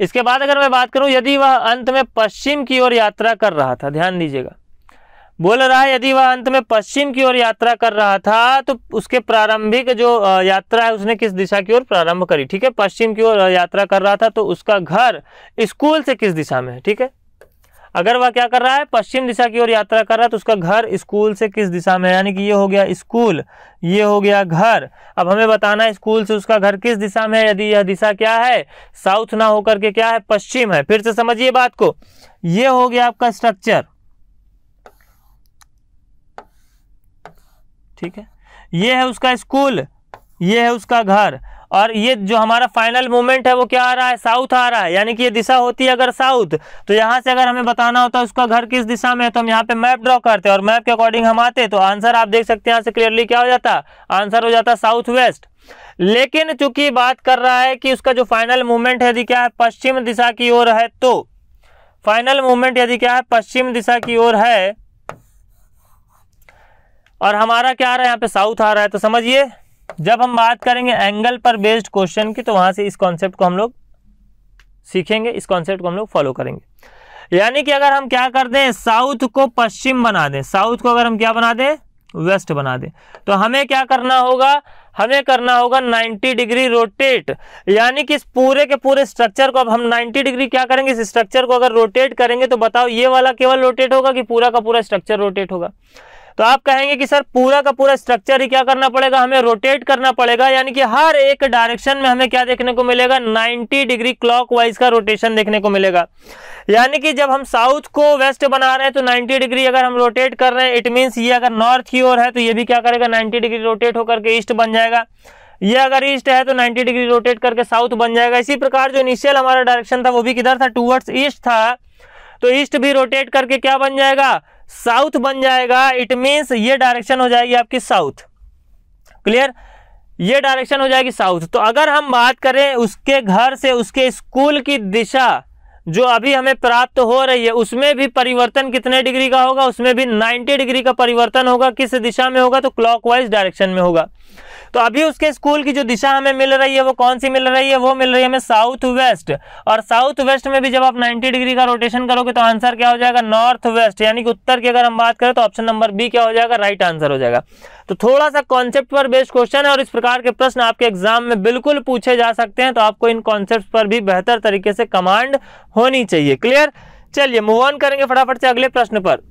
[SPEAKER 1] इसके बाद अगर मैं बात करूं यदि वह अंत में पश्चिम की ओर यात्रा कर रहा था ध्यान दीजिएगा बोल रहा है यदि वह अंत में पश्चिम की ओर यात्रा कर रहा था तो उसके प्रारंभिक जो यात्रा है उसने किस दिशा की ओर प्रारंभ करी ठीक है पश्चिम की ओर यात्रा कर रहा था तो उसका घर स्कूल से किस दिशा में है ठीक है अगर वह क्या कर रहा है पश्चिम दिशा की ओर यात्रा कर रहा है तो उसका घर स्कूल से किस दिशा में यानी कि ये हो गया स्कूल ये हो गया घर अब हमें बताना है स्कूल से उसका घर किस दिशा में है यदि यह दिशा क्या है साउथ ना होकर के क्या है पश्चिम है फिर से समझिए बात को ये हो गया आपका स्ट्रक्चर ठीक है ये है उसका स्कूल ये है उसका घर और ये जो हमारा फाइनल मूवमेंट है वो क्या आ रहा है साउथ आ रहा है यानी कि ये दिशा होती है अगर साउथ तो यहाँ से अगर हमें बताना होता है उसका घर किस दिशा में है तो हम यहाँ पे मैप ड्रॉ करते हैं और मैप के अकॉर्डिंग हम आते तो आंसर आप देख सकते हैं यहाँ से क्लियरली क्या हो जाता आंसर हो जाता साउथ वेस्ट लेकिन चूंकि बात कर रहा है कि उसका जो फाइनल मूवमेंट यदि क्या है पश्चिम दिशा की ओर है तो फाइनल मूवमेंट यदि क्या है पश्चिम दिशा की ओर है और हमारा क्या आ रहा है यहाँ पे साउथ आ रहा है तो समझिए जब हम बात करेंगे एंगल पर बेस्ड क्वेश्चन की तो वहां से इस कॉन्सेप्ट को हम लोग सीखेंगे इस कॉन्सेप्ट को हम लोग फॉलो करेंगे यानी कि अगर हम क्या कर दें साउथ को पश्चिम बना दें साउथ को अगर हम क्या बना दें वेस्ट बना दें तो हमें क्या करना होगा हमें करना होगा 90 डिग्री रोटेट यानी कि इस पूरे के पूरे स्ट्रक्चर को अब हम 90 डिग्री क्या करेंगे इस स्ट्रक्चर को अगर रोटेट करेंगे तो बताओ ये वाला केवल रोटेट होगा कि पूरा का पूरा स्ट्रक्चर रोटेट होगा तो आप कहेंगे कि सर पूरा का पूरा स्ट्रक्चर ही क्या करना पड़ेगा हमें रोटेट करना पड़ेगा यानी कि हर एक डायरेक्शन में हमें क्या देखने को मिलेगा 90 डिग्री क्लॉक वाइज का रोटेशन देखने को मिलेगा यानी कि जब हम साउथ को वेस्ट बना रहे हैं तो 90 डिग्री अगर हम रोटेट कर रहे हैं इट मीन्स ये अगर नॉर्थ की ओर है तो ये भी क्या करेगा नाइन्टी डिग्री रोटेट होकर के ईस्ट बन जाएगा ये अगर ईस्ट है तो 90 डिग्री रोटेट करके साउथ बन जाएगा इसी प्रकार जो इनिशियल हमारा डायरेक्शन था वो भी किधर था टूवर्ड्स ईस्ट था तो ईस्ट भी रोटेट करके क्या बन जाएगा साउथ बन जाएगा इट मीन्स ये डायरेक्शन हो जाएगी आपकी साउथ क्लियर ये डायरेक्शन हो जाएगी साउथ तो अगर हम बात करें उसके घर से उसके स्कूल की दिशा जो अभी हमें प्राप्त हो रही है उसमें भी परिवर्तन कितने डिग्री का होगा उसमें भी 90 डिग्री का परिवर्तन होगा किस दिशा में होगा तो क्लॉकवाइज डायरेक्शन में होगा तो अभी उसके स्कूल की जो दिशा हमें मिल रही है वो कौन सी मिल रही है वो मिल रही है हमें साउथ वेस्ट और साउथ वेस्ट में भी जब आप 90 डिग्री का रोटेशन करोगे तो आंसर क्या हो जाएगा नॉर्थ वेस्ट यानी कि उत्तर की अगर हम बात करें तो ऑप्शन नंबर बी क्या हो जाएगा राइट आंसर हो जाएगा तो थोड़ा सा कॉन्सेप्ट पर बेस्ड क्वेश्चन है और इस प्रकार के प्रश्न आपके एग्जाम में बिल्कुल पूछे जा सकते हैं तो आपको इन कॉन्सेप्ट पर भी बेहतर तरीके से कमांड होनी चाहिए क्लियर चलिए मूव ऑन करेंगे फटाफट से अगले प्रश्न पर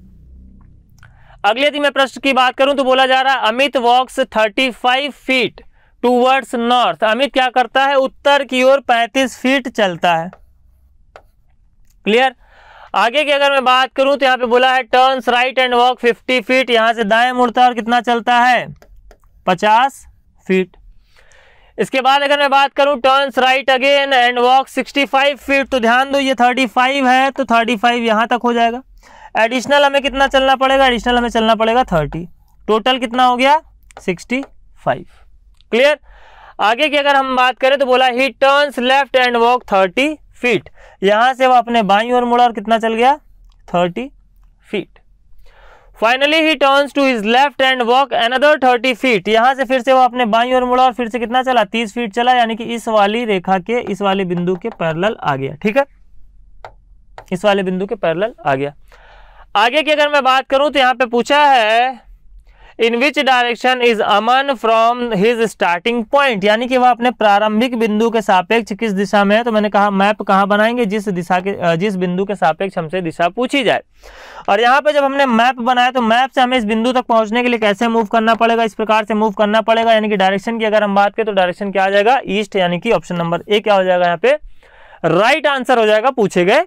[SPEAKER 1] अगले यदि मैं प्रश्न की बात करूं तो बोला जा रहा है Amit walks 35 feet towards north Amit क्या करता है उत्तर की ओर 35 फीट चलता है क्लियर आगे की अगर मैं बात करूं तो यहाँ पे बोला है turns right and walk 50 feet यहाँ से दाएं मुड़ता है और कितना चलता है 50 फीट इसके बाद अगर मैं बात करूं turns right again and walk 65 feet तो ध्यान दो ये 35 है तो 35 फाइव यहां तक हो जाएगा एडिशनल हमें कितना चलना पड़ेगा एडिशनल हमें चलना पड़ेगा थर्टी टोटल कितना हो गया सिक्सटी फाइव क्लियर आगे की अगर हम बात करें तो बोला he turns left and walk thirty feet यहां से वो अपने बाई और मुड़ा और कितना चल गया thirty feet finally he turn to his left and walk another thirty feet यहां से फिर से वो अपने बाई और मुड़ा और फिर से कितना चला तीस फीट चला यानी कि इस वाली रेखा के इस वाले बिंदु के पैरल आ गया ठीक है इस वाले बिंदु के पैरल आ गया आगे की अगर मैं बात करूं तो यहां पे पूछा है in which direction is Aman from his starting point यानी कि वह अपने प्रारंभिक बिंदु के सापेक्ष किस दिशा में है तो मैंने कहा मैप कहाँ बनाएंगे जिस दिशा के जिस बिंदु के सापेक्ष हमसे दिशा पूछी जाए और यहाँ पे जब हमने मैप बनाया तो मैप से हमें इस बिंदु तक पहुंचने के लिए कैसे मूव करना पड़ेगा इस प्रकार से मूव करना पड़ेगा यानी कि डायरेक्शन की अगर हम बात करें तो डायरेक्शन क्या आ जाएगा ईस्ट यानी कि ऑप्शन नंबर ए क्या हो जाएगा यहाँ पे राइट right आंसर हो जाएगा पूछे गए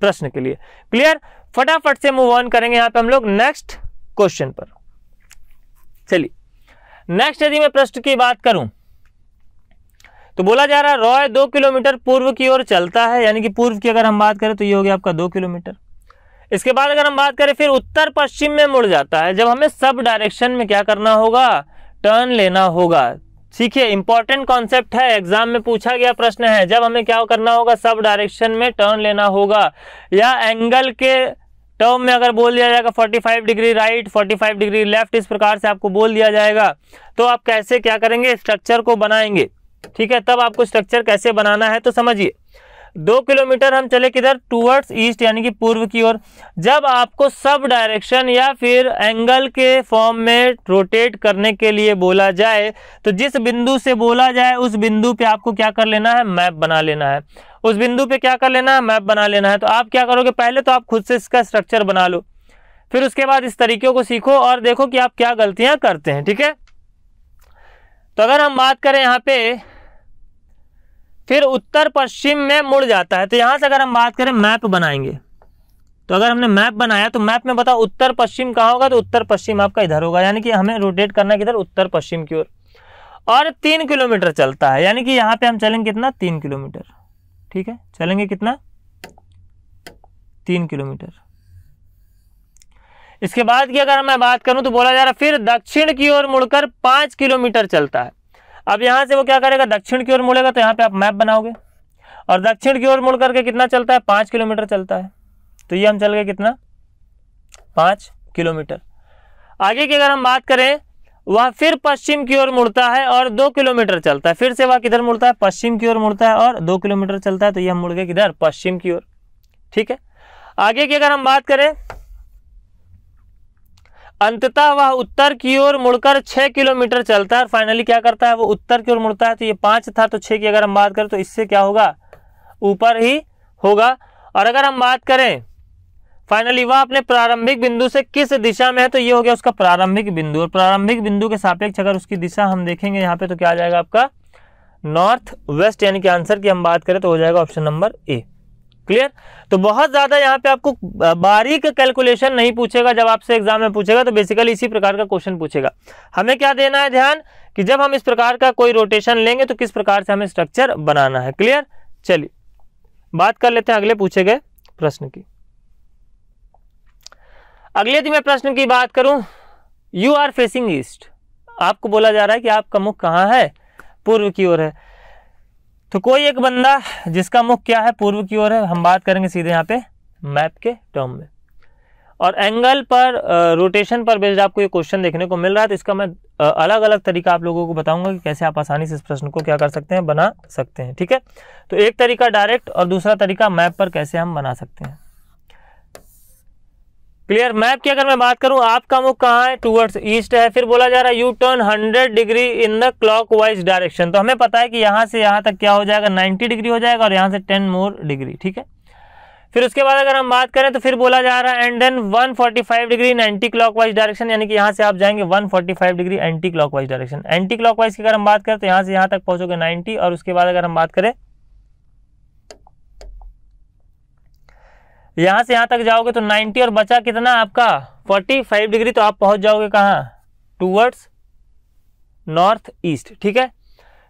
[SPEAKER 1] प्रश्न के लिए क्लियर फटाफट से मूव ऑन करेंगे यहां पे हम लोग नेक्स्ट क्वेश्चन पर चलिए नेक्स्ट यदि मैं प्रश्न की बात करूं तो बोला जा रहा है रॉय दो किलोमीटर पूर्व की ओर चलता है यानी कि पूर्व की अगर हम बात करें तो ये हो गया आपका दो किलोमीटर इसके बाद अगर हम बात करें फिर उत्तर पश्चिम में मुड़ जाता है जब हमें सब डायरेक्शन में क्या करना होगा टर्न लेना होगा ठीक है इंपॉर्टेंट कॉन्सेप्ट है एग्जाम में पूछा गया प्रश्न है जब हमें क्या करना होगा सब डायरेक्शन में टर्न लेना होगा या एंगल के टर्म में अगर बोल दिया जाएगा 45 डिग्री राइट 45 डिग्री लेफ्ट इस प्रकार से आपको बोल दिया जाएगा तो आप कैसे क्या करेंगे स्ट्रक्चर को बनाएंगे ठीक है तब आपको स्ट्रक्चर कैसे बनाना है तो समझिए दो किलोमीटर हम चले किधर टूवर्ड्स ईस्ट यानी कि पूर्व की ओर जब आपको सब डायरेक्शन या फिर एंगल के फॉर्म में रोटेट करने के लिए बोला जाए तो जिस बिंदु से बोला जाए उस बिंदु पे आपको क्या कर लेना है मैप बना लेना है उस बिंदु पे क्या कर लेना है मैप बना लेना है तो आप क्या करोगे पहले तो आप खुद से इसका स्ट्रक्चर बना लो फिर उसके बाद इस तरीके को सीखो और देखो कि आप क्या गलतियां करते हैं ठीक है तो अगर हम बात करें यहाँ पे फिर उत्तर पश्चिम में मुड़ जाता है तो यहाँ से अगर हम बात करें मैप बनाएंगे तो अगर हमने मैप बनाया तो मैप में बताओ उत्तर पश्चिम कहाँ होगा तो उत्तर पश्चिम आपका इधर होगा यानी कि हमें रोटेट करना किधर उत्तर पश्चिम की ओर और तीन किलोमीटर चलता है यानी कि यहाँ पे हम चलेंगे कितना तीन किलोमीटर ठीक है चलेंगे कितना तीन किलोमीटर इसके बाद की अगर मैं बात करूं तो बोला जा रहा फिर दक्षिण की ओर मुड़कर पाँच किलोमीटर चलता है अब यहाँ से वो क्या करेगा दक्षिण की ओर मुड़ेगा तो यहाँ पे आप मैप बनाओगे और दक्षिण की ओर मुड़ करके कितना चलता है पाँच किलोमीटर चलता है तो ये हम चल गए कितना पाँच किलोमीटर आगे की अगर हम बात करें वह फिर पश्चिम की ओर मुड़ता है और दो किलोमीटर चलता है फिर से वह किधर मुड़ता है पश्चिम की ओर मुड़ता है और दो किलोमीटर चलता है तो यह मुड़ गए किधर पश्चिम की ओर ठीक है आगे की अगर हम बात करें अंततः वह उत्तर की ओर मुड़कर छह किलोमीटर चलता है फाइनली क्या करता है वो उत्तर की ओर मुड़ता है तो ये पांच था तो छह की अगर हम बात करें तो इससे क्या होगा ऊपर ही होगा और अगर हम बात करें फाइनली वह अपने प्रारंभिक बिंदु से किस दिशा में है तो ये हो गया उसका प्रारंभिक बिंदु और प्रारंभिक बिंदु के सापेक्ष अगर उसकी दिशा हम देखेंगे यहाँ पे तो क्या आ जाएगा आपका नॉर्थ वेस्ट यानी कि आंसर की हम बात करें तो हो जाएगा ऑप्शन नंबर ए क्लियर तो बहुत ज़्यादा यहाँ पे आपको बारीक कैलकुलेशन नहीं पूछेगा जब आपसे एग्जाम में पूछेगा तो बेसिकली इसी प्रकार का क्वेश्चन पूछेगा हमें क्या देना है ध्यान कि जब हम इस प्रकार का कोई रोटेशन लेंगे तो किस प्रकार से हमें स्ट्रक्चर बनाना है क्लियर चलिए बात कर लेते हैं अगले पूछे गए प्रश्न की अगले दिन मैं प्रश्न की बात करूं यू आर फेसिंग ईस्ट आपको बोला जा रहा है कि आपका मुख कहां है पूर्व की ओर है तो कोई एक बंदा जिसका मुख क्या है पूर्व की ओर है हम बात करेंगे सीधे यहाँ पे मैप के टर्म में और एंगल पर रोटेशन पर बेस्ड आपको ये क्वेश्चन देखने को मिल रहा है तो इसका मैं अलग अलग तरीका आप लोगों को बताऊंगा कि कैसे आप आसानी से इस प्रश्न को क्या कर सकते हैं बना सकते हैं ठीक है तो एक तरीका डायरेक्ट और दूसरा तरीका मैप पर कैसे हम बना सकते हैं क्लियर मैप की अगर मैं बात करूं आपका मुख कहाँ है टूवर्ड्स ईस्ट है फिर बोला जा रहा है you turn 100 degree in the wise direction तो हमें पता है कि यहाँ से यहाँ तक क्या हो जाएगा 90 डिग्री हो जाएगा और यहाँ से 10 मोर डिग्री ठीक है फिर उसके बाद अगर हम बात करें तो फिर बोला जा रहा है and then one degree anti clock direction यानी कि यहाँ से आप जाएंगे one degree anti clock direction anti clock की अगर हम बात करें तो यहाँ से यहाँ तक पहुंचोगे नाइन्टी और उसके बाद अगर हम बात करें यहाँ से यहाँ तक जाओगे तो 90 और बचा कितना आपका 45 डिग्री तो आप पहुँच जाओगे कहाँ टूवर्ड्स नॉर्थ ईस्ट ठीक है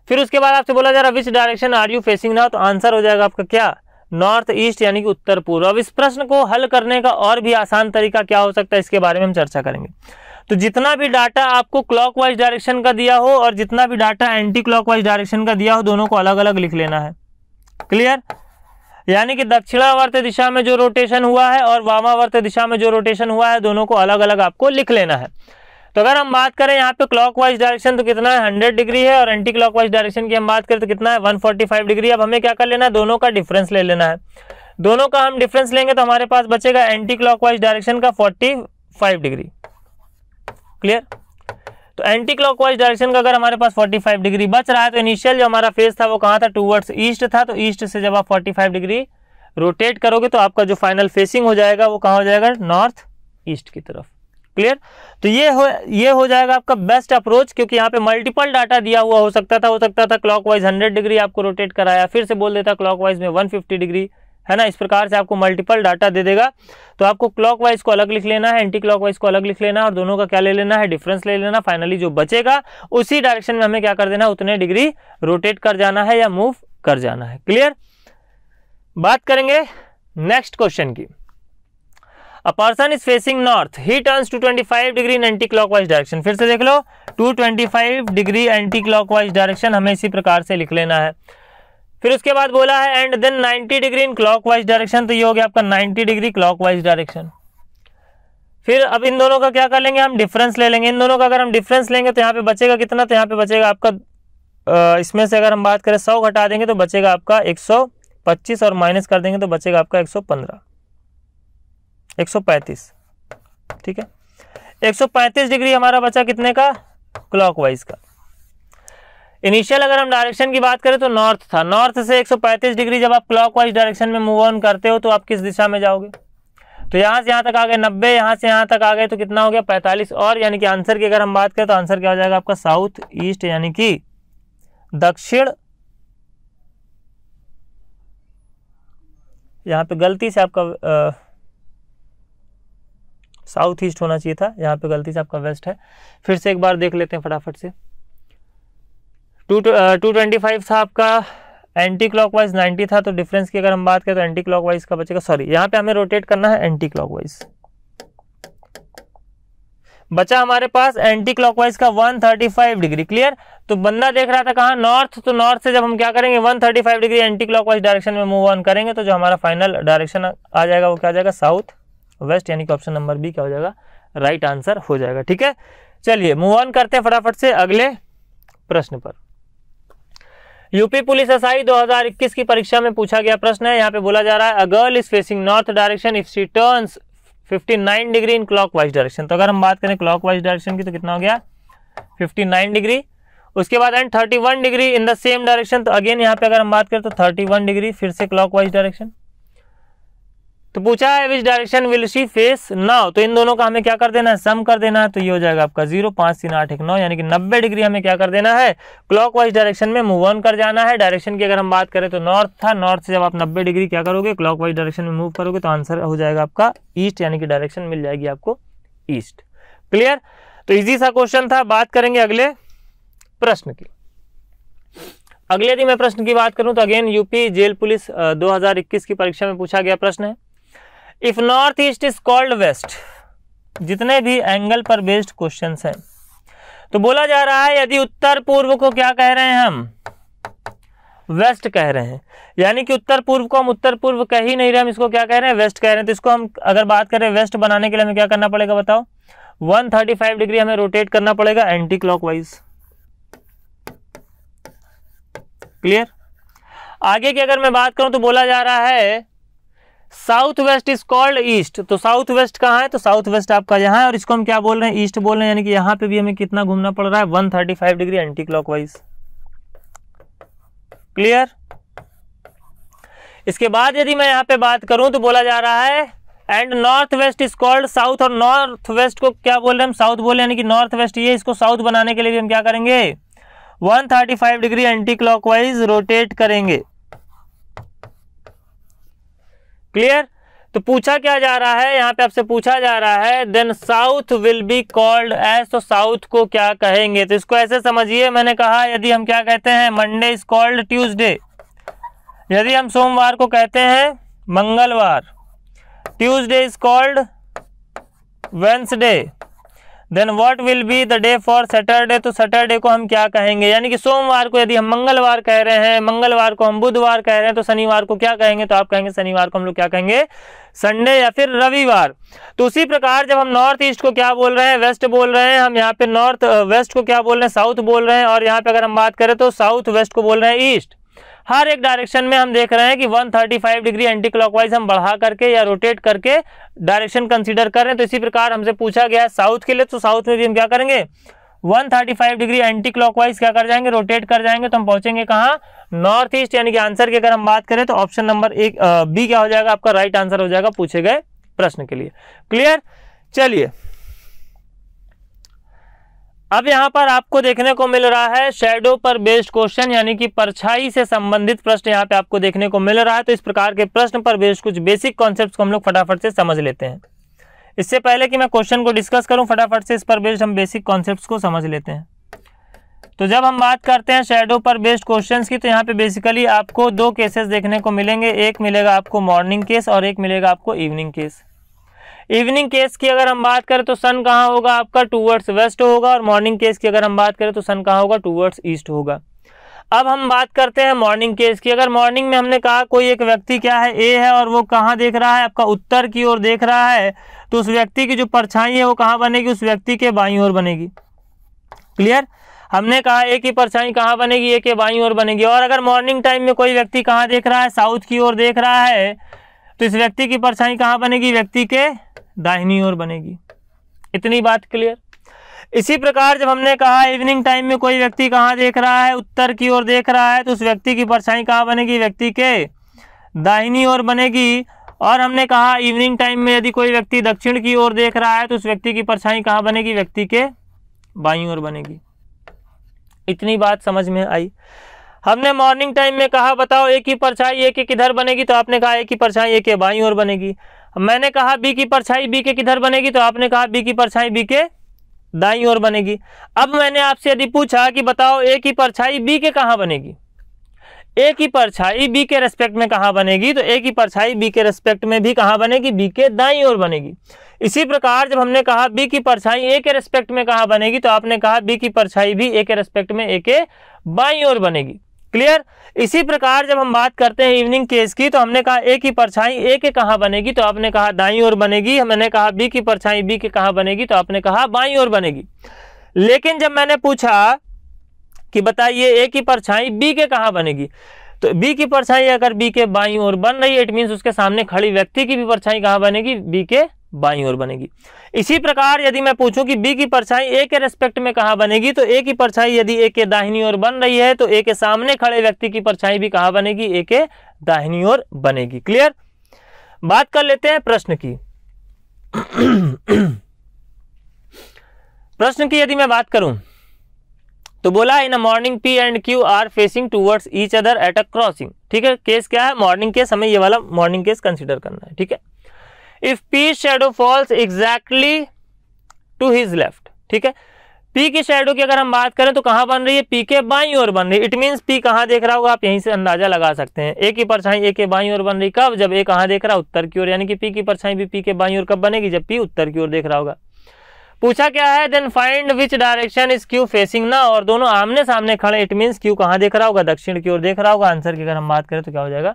[SPEAKER 1] फिर उसके बाद आपसे बोला जा रहा which direction are you facing now तो आंसर हो जाएगा आपका क्या नॉर्थ ईस्ट यानी कि उत्तर पूर्व अब इस प्रश्न को हल करने का और भी आसान तरीका क्या हो सकता है इसके बारे में हम चर्चा करेंगे तो जितना भी डाटा आपको क्लॉकवाइज डायरेक्शन का दिया हो और जितना भी डाटा एंटी क्लॉकवाइज डायरेक्शन का दिया हो दोनों को अलग अलग लिख लेना है क्लियर यानी कि दक्षिणावर्त दिशा में जो रोटेशन हुआ है और वामावर्त दिशा में जो रोटेशन हुआ है दोनों को अलग अलग आपको लिख लेना है तो अगर हम बात करें यहाँ पे क्लॉकवाइज डायरेक्शन तो कितना है 100 डिग्री है और एंटी क्लॉकवाइज डायरेक्शन की हम बात करें तो कितना है 145 डिग्री अब हमें क्या कर लेना है दोनों का डिफरेंस ले लेना है दोनों का हम डिफरेंस लेंगे तो हमारे पास बचेगा एंटी क्लॉकवाइज डायरेक्शन का 45 डिग्री क्लियर तो एंटी क्लॉकवाइज डायरेक्शन का अगर हमारे पास 45 डिग्री बच रहा है तो इनिशियल जो हमारा फेस था वो कहाँ था टूवर्ड्स ईस्ट था तो ईस्ट से जब आप 45 डिग्री रोटेट करोगे तो आपका जो फाइनल फेसिंग हो जाएगा वो कहाँ हो जाएगा नॉर्थ ईस्ट की तरफ क्लियर तो ये हो ये हो जाएगा आपका बेस्ट अप्रोच क्योंकि यहाँ पे मल्टीपल डाटा दिया हुआ हो सकता था हो सकता था क्लॉकवाइज 100 डिग्री आपको रोटेट कराया फिर से बोल देता क्लॉकवाइज में 150 डिग्री है ना इस प्रकार से आपको मल्टीपल डाटा दे देगा तो आपको क्लॉकवाइज को अलग लिख लेना है एंटी क्लॉकवाइज को अलग लिख लेना है और दोनों का क्या ले लेना है डिफरेंस ले लेना फाइनली जो बचेगा उसी डायरेक्शन में हमें क्या कर देना है उतने डिग्री रोटेट कर जाना है या मूव कर जाना है क्लियर बात करेंगे नेक्स्ट क्वेश्चन की a person is facing north he turns 225 degree in anti wise direction फिर से देख लो 225 डिग्री एंटी वाइज डायरेक्शन हमें इसी प्रकार से लिख लेना है फिर उसके बाद बोला है and then 90 degree in clockwise direction तो ये हो गया आपका 90 डिग्री क्लॉकवाइज डायरेक्शन फिर अब इन दोनों का क्या कर लेंगे हम डिफरेंस ले लेंगे इन दोनों का अगर हम डिफरेंस लेंगे तो यहाँ पे बचेगा कितना तो यहाँ पे बचेगा आपका इसमें से अगर हम बात करें सौ घटा देंगे तो बचेगा आपका एक और माइनस कर देंगे तो बचेगा आपका एक सौ ठीक है एक डिग्री हमारा बचा कितने का क्लॉक का इनिशियल अगर हम डायरेक्शन की बात करें तो नॉर्थ था नॉर्थ से 135 डिग्री जब आप क्लॉकवाइज डायरेक्शन में मूव ऑन करते हो तो आप किस दिशा में जाओगे तो यहाँ से यहाँ तक आ गए नब्बे यहाँ से यहाँ तक आ गए तो कितना हो गया पैंतालीस और यानी कि आंसर की अगर हम बात करें तो आंसर क्या हो जाएगा आपका साउथ ईस्ट यानी कि दक्षिण यहाँ पे गलती से आपका साउथ ईस्ट होना चाहिए था यहाँ पे गलती से आपका वेस्ट है फिर से एक बार देख लेते हैं फटाफट से टू टू ट्वेंटी फाइव था आपका एंटी क्लॉकवाइज 90 था तो डिफरेंस की अगर हम बात करें तो एंटी क्लॉकवाइज का बचेगा सॉरी यहाँ पे हमें रोटेट करना है एंटी क्लॉकवाइज बचा हमारे पास एंटी क्लॉकवाइज का 135 डिग्री क्लियर तो बंदा देख रहा था कहा नॉर्थ तो नॉर्थ से जब हम क्या करेंगे 135 डिग्री एंटी क्लॉकवाइज डायरेक्शन में मूव ऑन करेंगे तो जो हमारा फाइनल डायरेक्शन आ जाएगा वो क्या आ जाएगा साउथ वेस्ट यानी कि ऑप्शन नंबर बी क्या हो जाएगा राइट right आंसर हो जाएगा ठीक है चलिए मूव ऑन करते हैं फटाफट से अगले प्रश्न पर यूपी पुलिस एसआई आई की परीक्षा में पूछा गया प्रश्न है यहाँ पे बोला जा रहा है a girl is facing north direction if she turn 59 degree in clockwise direction तो अगर हम बात करें क्लॉकवाइज डायरेक्शन की तो कितना हो गया 59 डिग्री उसके बाद and 31 degree in the same direction तो अगेन यहाँ पे अगर हम बात करें तो 31 डिग्री फिर से क्लॉकवाइज डायरेक्शन तो पूछा है which direction will she face now तो इन दोनों का हमें क्या कर देना है सम कर देना है तो ये हो जाएगा आपका जीरो पांच तीन आठ एक नौ यानी कि नब्बे डिग्री हमें क्या कर देना है क्लॉक वाइज डायरेक्शन में मूव ऑन कर जाना है डायरेक्शन की अगर हम बात करें तो नॉर्थ था नॉर्थ से जब आप नब्बे डिग्री क्या करोगे क्लॉक वाइज डायरेक्शन में मूव करोगे तो आंसर हो जाएगा आपका ईस्ट यानी कि डायरेक्शन मिल जाएगी आपको ईस्ट क्लियर तो इजी सा क्वेश्चन था बात करेंगे अगले प्रश्न की अगले यदि मैं प्रश्न की बात करूं तो अगेन यूपी जेल पुलिस 2021 की परीक्षा में पूछा गया प्रश्न है if north east is called west जितने भी एंगल पर बेस्ड क्वेश्चन हैं तो बोला जा रहा है यदि उत्तर पूर्व को क्या कह रहे हैं हम वेस्ट कह रहे हैं यानी कि उत्तर पूर्व को हम उत्तर पूर्व कह ही नहीं रहे हम इसको क्या कह रहे हैं वेस्ट कह रहे हैं तो इसको हम अगर बात करें वेस्ट बनाने के लिए हमें क्या करना पड़ेगा बताओ 135 डिग्री हमें रोटेट करना पड़ेगा एंटी वाइज क्लियर आगे की अगर मैं बात करूं तो बोला जा रहा है south west is called east तो साउथ वेस्ट कहाँ है तो साउथ वेस्ट आपका यहाँ है और इसको हम क्या बोल रहे हैं ईस्ट बोल रहे हैं यानी कि यहाँ पे भी हमें कितना घूमना पड़ रहा है 135 डिग्री एंटी वाइज क्लियर इसके बाद यदि मैं यहाँ पे बात करूं तो बोला जा रहा है and north west is called south और नॉर्थ वेस्ट को क्या बोल रहे हैं हम साउथ बोल रहे हैं यानी कि नॉर्थ वेस्ट ये इसको साउथ बनाने के लिए भी हम क्या करेंगे 135 डिग्री एंटी क्लॉकवाइज रोटेट करेंगे क्लियर तो पूछा क्या जा रहा है यहाँ पे आपसे पूछा जा रहा है then south will be called as तो साउथ को क्या कहेंगे तो इसको ऐसे समझिए मैंने कहा यदि हम क्या कहते हैं मंडे इज कॉल्ड ट्यूजडे यदि हम सोमवार को कहते हैं मंगलवार Tuesday is called Wednesday then what will be the day for Saturday तो सैटरडे को हम क्या कहेंगे यानी कि सोमवार को यदि हम मंगलवार कह रहे हैं मंगलवार को हम बुधवार कह रहे हैं तो शनिवार को क्या कहेंगे तो आप कहेंगे शनिवार को हम लोग क्या कहेंगे संडे या फिर रविवार तो उसी प्रकार जब हम नॉर्थ ईस्ट को क्या बोल रहे हैं वेस्ट बोल रहे हैं हम यहाँ पे नॉर्थ वेस्ट को क्या बोल रहे हैं साउथ बोल रहे हैं और यहाँ पे अगर हम बात करें तो साउथ वेस्ट को बोल रहे हैं ईस्ट हर एक डायरेक्शन में हम देख रहे हैं कि 135 डिग्री एंटी क्लॉकवाइज हम बढ़ा करके या रोटेट करके डायरेक्शन कंसीडर कर रहे हैं तो इसी प्रकार हमसे पूछा गया है साउथ के लिए तो साउथ में भी हम क्या करेंगे 135 डिग्री एंटी क्लॉकवाइज क्या कर जाएंगे रोटेट कर जाएंगे तो हम पहुंचेंगे कहाँ नॉर्थ ईस्ट यानी कि आंसर की अगर हम बात करें तो ऑप्शन नंबर एक बी क्या हो जाएगा आपका राइट आंसर हो जाएगा पूछे गए प्रश्न के लिए क्लियर चलिए अब यहाँ पर आपको देखने को मिल रहा है शेडो पर बेस्ड क्वेश्चन यानी कि परछाई से संबंधित प्रश्न यहाँ पे आपको देखने को मिल रहा है तो इस प्रकार के प्रश्न पर बेस्ड कुछ बेसिक कॉन्सेप्ट को हम लोग फटाफट से समझ लेते हैं इससे पहले कि मैं क्वेश्चन को डिस्कस करूँ फटाफट से इस पर बेस्ड हम बेसिक कॉन्सेप्ट को समझ लेते हैं तो जब हम बात करते हैं शेडो पर बेस्ड क्वेश्चन की तो यहाँ पे बेसिकली आपको दो केसेस देखने को मिलेंगे एक मिलेगा आपको मॉर्निंग केस और एक मिलेगा आपको इवनिंग केस इवनिंग केस की अगर हम बात करें तो सन कहाँ होगा आपका टूवर्ड्स वेस्ट होगा और मॉर्निंग केस की अगर हम बात करें तो सन कहाँ होगा टूवर्ड्स ईस्ट होगा अब हम बात करते हैं मॉर्निंग केस की अगर मॉर्निंग में हमने कहा कोई एक व्यक्ति क्या है ए है और वो कहाँ देख रहा है आपका उत्तर की ओर देख रहा है तो उस व्यक्ति की जो परछाई है वो कहाँ बनेगी उस व्यक्ति के बाई ओर बनेगी क्लियर हमने कहा ए की परछाई कहाँ बनेगी ए के बाई ओर बनेगी और अगर मॉर्निंग टाइम में कोई व्यक्ति कहाँ देख रहा है साउथ की ओर देख रहा है तो इस व्यक्ति की परछाई कहाँ बनेगी व्यक्ति के दाहिनी ओर बनेगी इतनी बात क्लियर इसी प्रकार जब हमने कहा इवनिंग टाइम में कोई व्यक्ति कहाँ देख रहा है उत्तर की ओर देख रहा है तो उस व्यक्ति की परछाई कहाँ बनेगी व्यक्ति के दाहिनी ओर बनेगी और हमने कहा इवनिंग टाइम में यदि कोई व्यक्ति दक्षिण की ओर देख रहा है तो उस व्यक्ति की परछाई कहाँ बनेगी व्यक्ति के बाई ओर बनेगी इतनी बात समझ में आई हमने मॉर्निंग टाइम में कहा बताओ एक ही परछाई एक के किधर बनेगी तो आपने कहा एक ही परछाई एक के बाई ओर बनेगी मैंने कहा बी की परछाई बी के किधर बनेगी तो आपने कहा बी की परछाई बी के दाई ओर बनेगी अब मैंने आपसे यदि पूछा कि बताओ ए की परछाई बी के कहाँ बनेगी ए की परछाई बी के रेस्पेक्ट में कहाँ बनेगी तो ए की परछाई बी के रेस्पेक्ट में भी कहाँ बनेगी बी के दाई ओर बनेगी इसी प्रकार जब हमने कहा बी की परछाई ए के रेस्पेक्ट में कहाँ बनेगी तो आपने कहा बी की परछाई भी ए के रेस्पेक्ट में ए के बाई ओर बनेगी क्लियर इसी प्रकार जब हम बात करते हैं इवनिंग केस की तो हमने कहा ए की परछाई ए के कहाँ बनेगी तो आपने कहा दाई ओर बनेगी मैंने कहा बी की परछाई बी के कहाँ बनेगी तो आपने कहा बाई ओर बनेगी लेकिन जब मैंने पूछा कि बताइए ए की परछाई बी के कहाँ बनेगी तो बी की परछाई अगर बी के बाई ओर बन रही है इट मीन्स उसके सामने खड़ी व्यक्ति की भी परछाई कहाँ बनेगी बी के बाई ओर बनेगी इसी प्रकार यदि मैं पूछूं कि बी की परछाई ए के रेस्पेक्ट में कहा बनेगी तो ए की परछाई यदि ए के दाहिनी ओर बन रही है तो ए के सामने खड़े व्यक्ति की परछाई भी कहा बनेगी ए के दाहिनी ओर बनेगी क्लियर बात कर लेते हैं प्रश्न की [CLEARS THROAT] प्रश्न की यदि मैं बात करूं तो बोला in morning P and Q are facing towards each other at a crossing ठीक है केस क्या है मॉर्निंग केस हमें ये वाला मॉर्निंग केस कंसिडर करना है ठीक है if P shadow falls exactly to his left ठीक है पी की शेडो की अगर हम बात करें तो कहां बन रही है पी के बाई और बन रही है इट मीन पी कहां देख रहा होगा आप यहीं से अंदाजा लगा सकते हैं ए की परछाई ए के बाई और बन रही कब जब ए कहां देख रहा उत्तर की ओर यानी कि पी की परछाई भी पी के बाई और कब बनेगी जब पी उत्तर की ओर देख रहा होगा पूछा क्या है then find which direction is Q facing ना और दोनों आमने सामने खड़े इट मीन क्यू कहां देख रहा होगा दक्षिण की ओर देख रहा होगा आंसर की अगर हम बात करें तो क्या हो जाएगा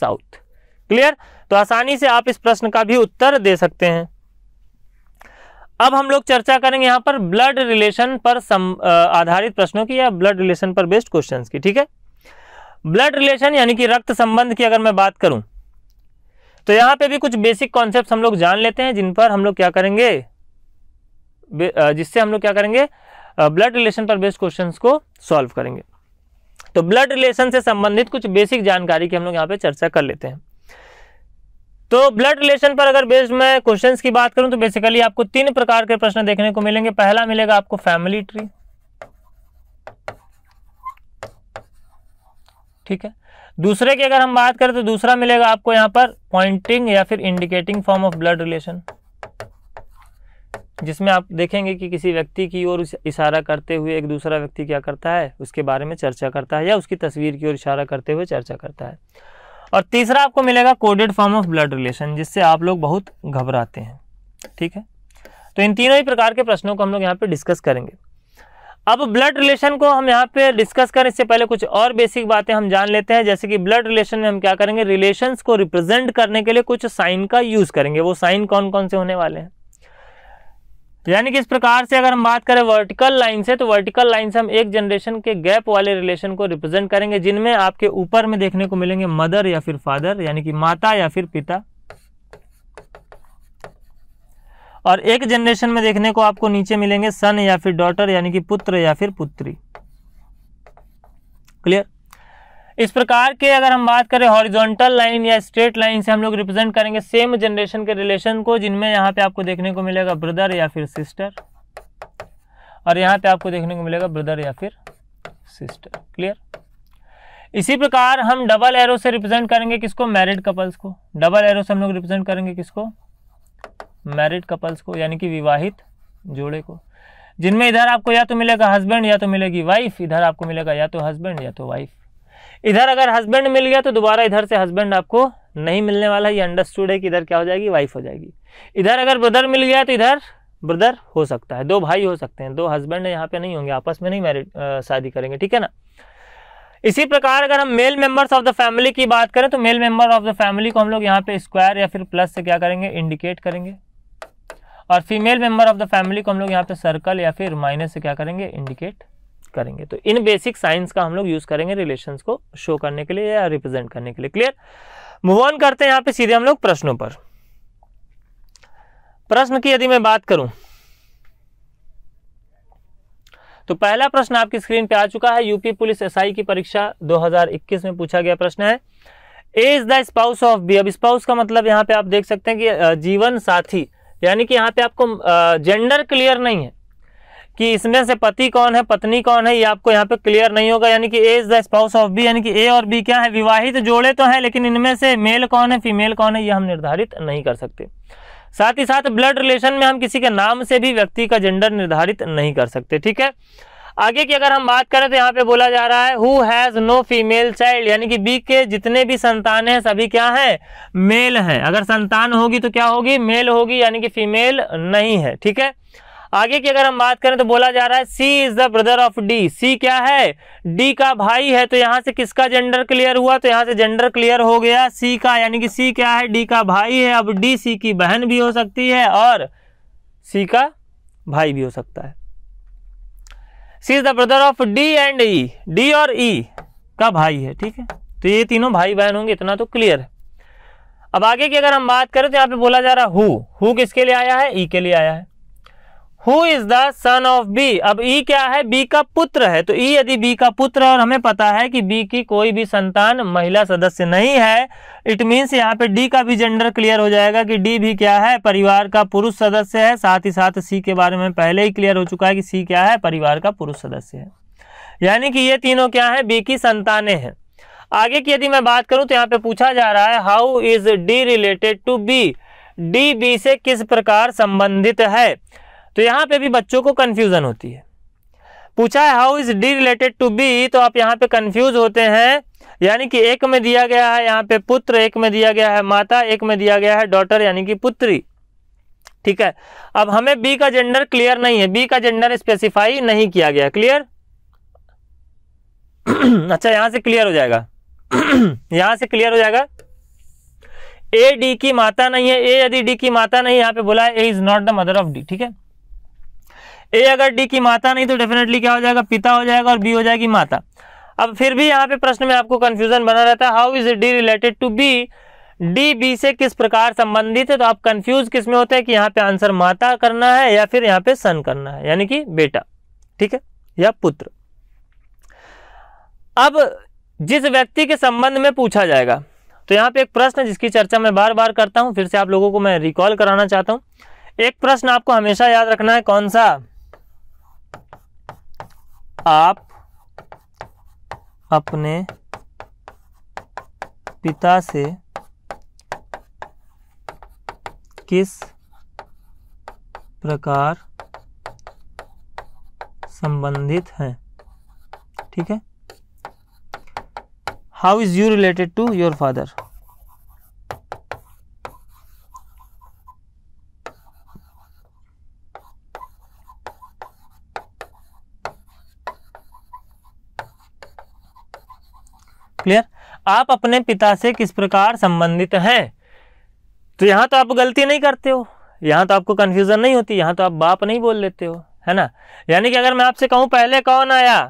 [SPEAKER 1] साउथ क्लियर तो आसानी से आप इस प्रश्न का भी उत्तर दे सकते हैं अब हम लोग चर्चा करेंगे यहां पर ब्लड रिलेशन पर सम, आ, आधारित प्रश्नों की या ब्लड रिलेशन पर बेस्ड क्वेश्चंस की ठीक है ब्लड रिलेशन यानी कि रक्त संबंध की अगर मैं बात करूं तो यहां पे भी कुछ बेसिक कॉन्सेप्ट हम लोग जान लेते हैं जिन पर हम लोग क्या करेंगे जिससे हम लोग क्या करेंगे ब्लड रिलेशन पर बेस्ड क्वेश्चन को सॉल्व करेंगे तो ब्लड रिलेशन से संबंधित कुछ बेसिक जानकारी की हम लोग यहाँ पे चर्चा कर लेते हैं तो ब्लड रिलेशन पर अगर बेस्ड मैं क्वेश्चंस की बात करूं तो बेसिकली आपको तीन प्रकार के प्रश्न देखने को मिलेंगे पहला मिलेगा आपको फैमिली ट्री ठीक है दूसरे की अगर हम बात करें तो दूसरा मिलेगा आपको यहाँ पर पॉइंटिंग या फिर indicating form of blood relation जिसमें आप देखेंगे कि किसी व्यक्ति की ओर इशारा करते हुए एक दूसरा व्यक्ति क्या करता है उसके बारे में चर्चा करता है या उसकी तस्वीर की ओर इशारा करते हुए चर्चा करता है और तीसरा आपको मिलेगा coded form of blood relation जिससे आप लोग बहुत घबराते हैं ठीक है तो इन तीनों ही प्रकार के प्रश्नों को हम लोग यहाँ पे डिस्कस करेंगे अब ब्लड रिलेशन को हम यहाँ पे डिस्कस करें इससे पहले कुछ और बेसिक बातें हम जान लेते हैं जैसे कि ब्लड रिलेशन में हम क्या करेंगे रिलेशन को रिप्रेजेंट करने के लिए कुछ साइन का यूज़ करेंगे वो साइन कौन कौन से होने वाले हैं तो यानी कि इस प्रकार से अगर हम बात करें वर्टिकल लाइन से तो वर्टिकल लाइन से हम एक जनरेशन के गैप वाले रिलेशन को रिप्रेजेंट करेंगे जिनमें आपके ऊपर में देखने को मिलेंगे मदर या फिर फादर यानी कि माता या फिर पिता और एक जनरेशन में देखने को आपको नीचे मिलेंगे सन या फिर डॉटर यानी कि पुत्र या फिर पुत्री क्लियर इस प्रकार के अगर हम बात करें हॉरिजॉन्टल लाइन या स्ट्रेट लाइन से हम लोग रिप्रेजेंट करेंगे सेम जनरेशन के रिलेशन को जिनमें यहाँ पे आपको देखने को मिलेगा ब्रदर या फिर सिस्टर और यहाँ पे आपको देखने को मिलेगा ब्रदर या फिर सिस्टर क्लियर इसी प्रकार हम डबल एरो से रिप्रेजेंट करेंगे किसको मैरिड कपल्स को डबल एरो से हम लोग रिप्रेजेंट करेंगे किसको मैरिड कपल्स को यानी कि विवाहित जोड़े को जिनमें इधर आपको या तो मिलेगा हस्बैंड या तो मिलेगी वाइफ इधर आपको मिलेगा या तो हस्बैंड या तो वाइफ इधर अगर हस्बैंड मिल गया तो दोबारा इधर से हस्बैंड आपको नहीं मिलने वाला ये अंडरस्टूड है कि इधर क्या हो जाएगी वाइफ हो जाएगी इधर अगर ब्रदर मिल गया तो इधर ब्रदर हो सकता है दो भाई हो सकते हैं दो हस्बैंड यहाँ पे नहीं होंगे आपस में नहीं मैरिड शादी करेंगे ठीक है ना इसी प्रकार अगर हम male members of the family की बात करें तो male member of the family को हम लोग यहाँ पे स्क्वायर या फिर प्लस से क्या करेंगे इंडिकेट करेंगे और female member of the family को हम लोग यहाँ पे सर्कल या फिर माइनस से क्या करेंगे इंडिकेट करेंगे तो इन बेसिक साइंस का हम लोग यूज करेंगे रिलेशन को शो करने के लिए या रिप्रेजेंट करने के लिए क्लियर मूव ऑन करते हैं यहाँ पे सीधे हम लोग प्रश्नों पर प्रश्न की यदि मैं बात करूं तो पहला प्रश्न आपकी स्क्रीन पे आ चुका है यूपी पुलिस एसआई की परीक्षा 2021 में पूछा गया प्रश्न है A is the spouse of B अब स्पाउस का मतलब यहां पे आप देख सकते हैं कि जीवन साथी यानी कि यहां पे आपको जेंडर क्लियर नहीं है कि इसमें से पति कौन है पत्नी कौन है ये आपको यहाँ पे क्लियर नहीं होगा यानी कि A is the spouse of B यानी कि ए और बी क्या है विवाहित जोड़े तो हैं लेकिन इनमें से मेल कौन है फीमेल कौन है ये हम निर्धारित नहीं कर सकते साथ ही साथ ब्लड रिलेशन में हम किसी के नाम से भी व्यक्ति का जेंडर निर्धारित नहीं कर सकते ठीक है आगे की अगर हम बात करें तो यहाँ पे बोला जा रहा है who has no female child यानी कि बी के जितने भी संतान हैं सभी क्या हैं मेल हैं अगर संतान होगी तो क्या होगी मेल होगी यानी कि फीमेल नहीं है ठीक है आगे की अगर हम बात करें तो बोला जा रहा है C is the brother of D C क्या है डी का भाई है तो यहाँ से किसका जेंडर क्लियर हुआ तो यहाँ से जेंडर क्लियर हो गया सी का यानी कि सी क्या है डी का भाई है अब डी सी की बहन भी हो सकती है और सी का भाई भी हो सकता है C is the brother of D and E D और ई e का भाई है ठीक है तो ये तीनों भाई बहन होंगे इतना तो क्लियर है अब आगे की अगर हम बात करें तो यहाँ पे बोला जा रहा हु हु किसके लिए आया है ई e के लिए आया है who is the son of B अब ई e क्या है बी का पुत्र है तो ई e यदि बी का पुत्र है और हमें पता है कि बी की कोई भी संतान महिला सदस्य नहीं है इट मीन्स यहाँ पे डी का भी जेंडर क्लियर हो जाएगा कि डी भी क्या है परिवार का पुरुष सदस्य है साथ ही साथ सी के बारे में पहले ही क्लियर हो चुका है कि सी क्या है परिवार का पुरुष सदस्य है यानी कि ये तीनों क्या है बी की संतानें हैं आगे की यदि मैं बात करूं तो यहाँ पे पूछा जा रहा है how is D related to B D B से किस प्रकार संबंधित है तो यहाँ पे भी बच्चों को कन्फ्यूज़न होती है पूछा है how is D related to B तो आप यहाँ पे कन्फ्यूज़ होते हैं यानी कि एक में दिया गया है यहाँ पे पुत्र एक में दिया गया है माता एक में दिया गया है डॉटर यानी कि पुत्री ठीक है अब हमें बी का जेंडर क्लियर नहीं है बी का जेंडर स्पेसिफाई नहीं किया गया क्लियर [CLEARS THROAT] अच्छा यहां से क्लियर हो जाएगा [CLEARS THROAT] यहां से क्लियर हो जाएगा ए डी की माता नहीं है ए यदि डी की माता नहीं यहाँ पे बोला है A is not the mother of D ठीक है ए अगर डी की माता नहीं तो डेफिनेटली क्या हो जाएगा पिता हो जाएगा और बी हो जाएगी माता अब फिर भी यहाँ पे प्रश्न में आपको कंफ्यूजन बना रहता है how is D related to B D B से किस प्रकार संबंधित है तो आप कंफ्यूज किस में होते हैं कि यहाँ पे आंसर माता करना है या फिर यहाँ पे सन करना है यानी कि बेटा ठीक है या पुत्र अब जिस व्यक्ति के संबंध में पूछा जाएगा तो यहाँ पे एक प्रश्न जिसकी चर्चा मैं बार बार करता हूँ फिर से आप लोगों को मैं रिकॉल कराना चाहता हूँ एक प्रश्न आपको हमेशा याद रखना है कौन सा आप अपने पिता से किस प्रकार संबंधित हैं ठीक है how is you related to your father clear आप अपने पिता से किस प्रकार संबंधित हैं तो यहाँ तो आप गलती नहीं करते हो यहाँ तो आपको कन्फ्यूज़न नहीं होती यहाँ तो आप बाप नहीं बोल लेते हो है ना यानी कि अगर मैं आपसे कहूँ पहले कौन आया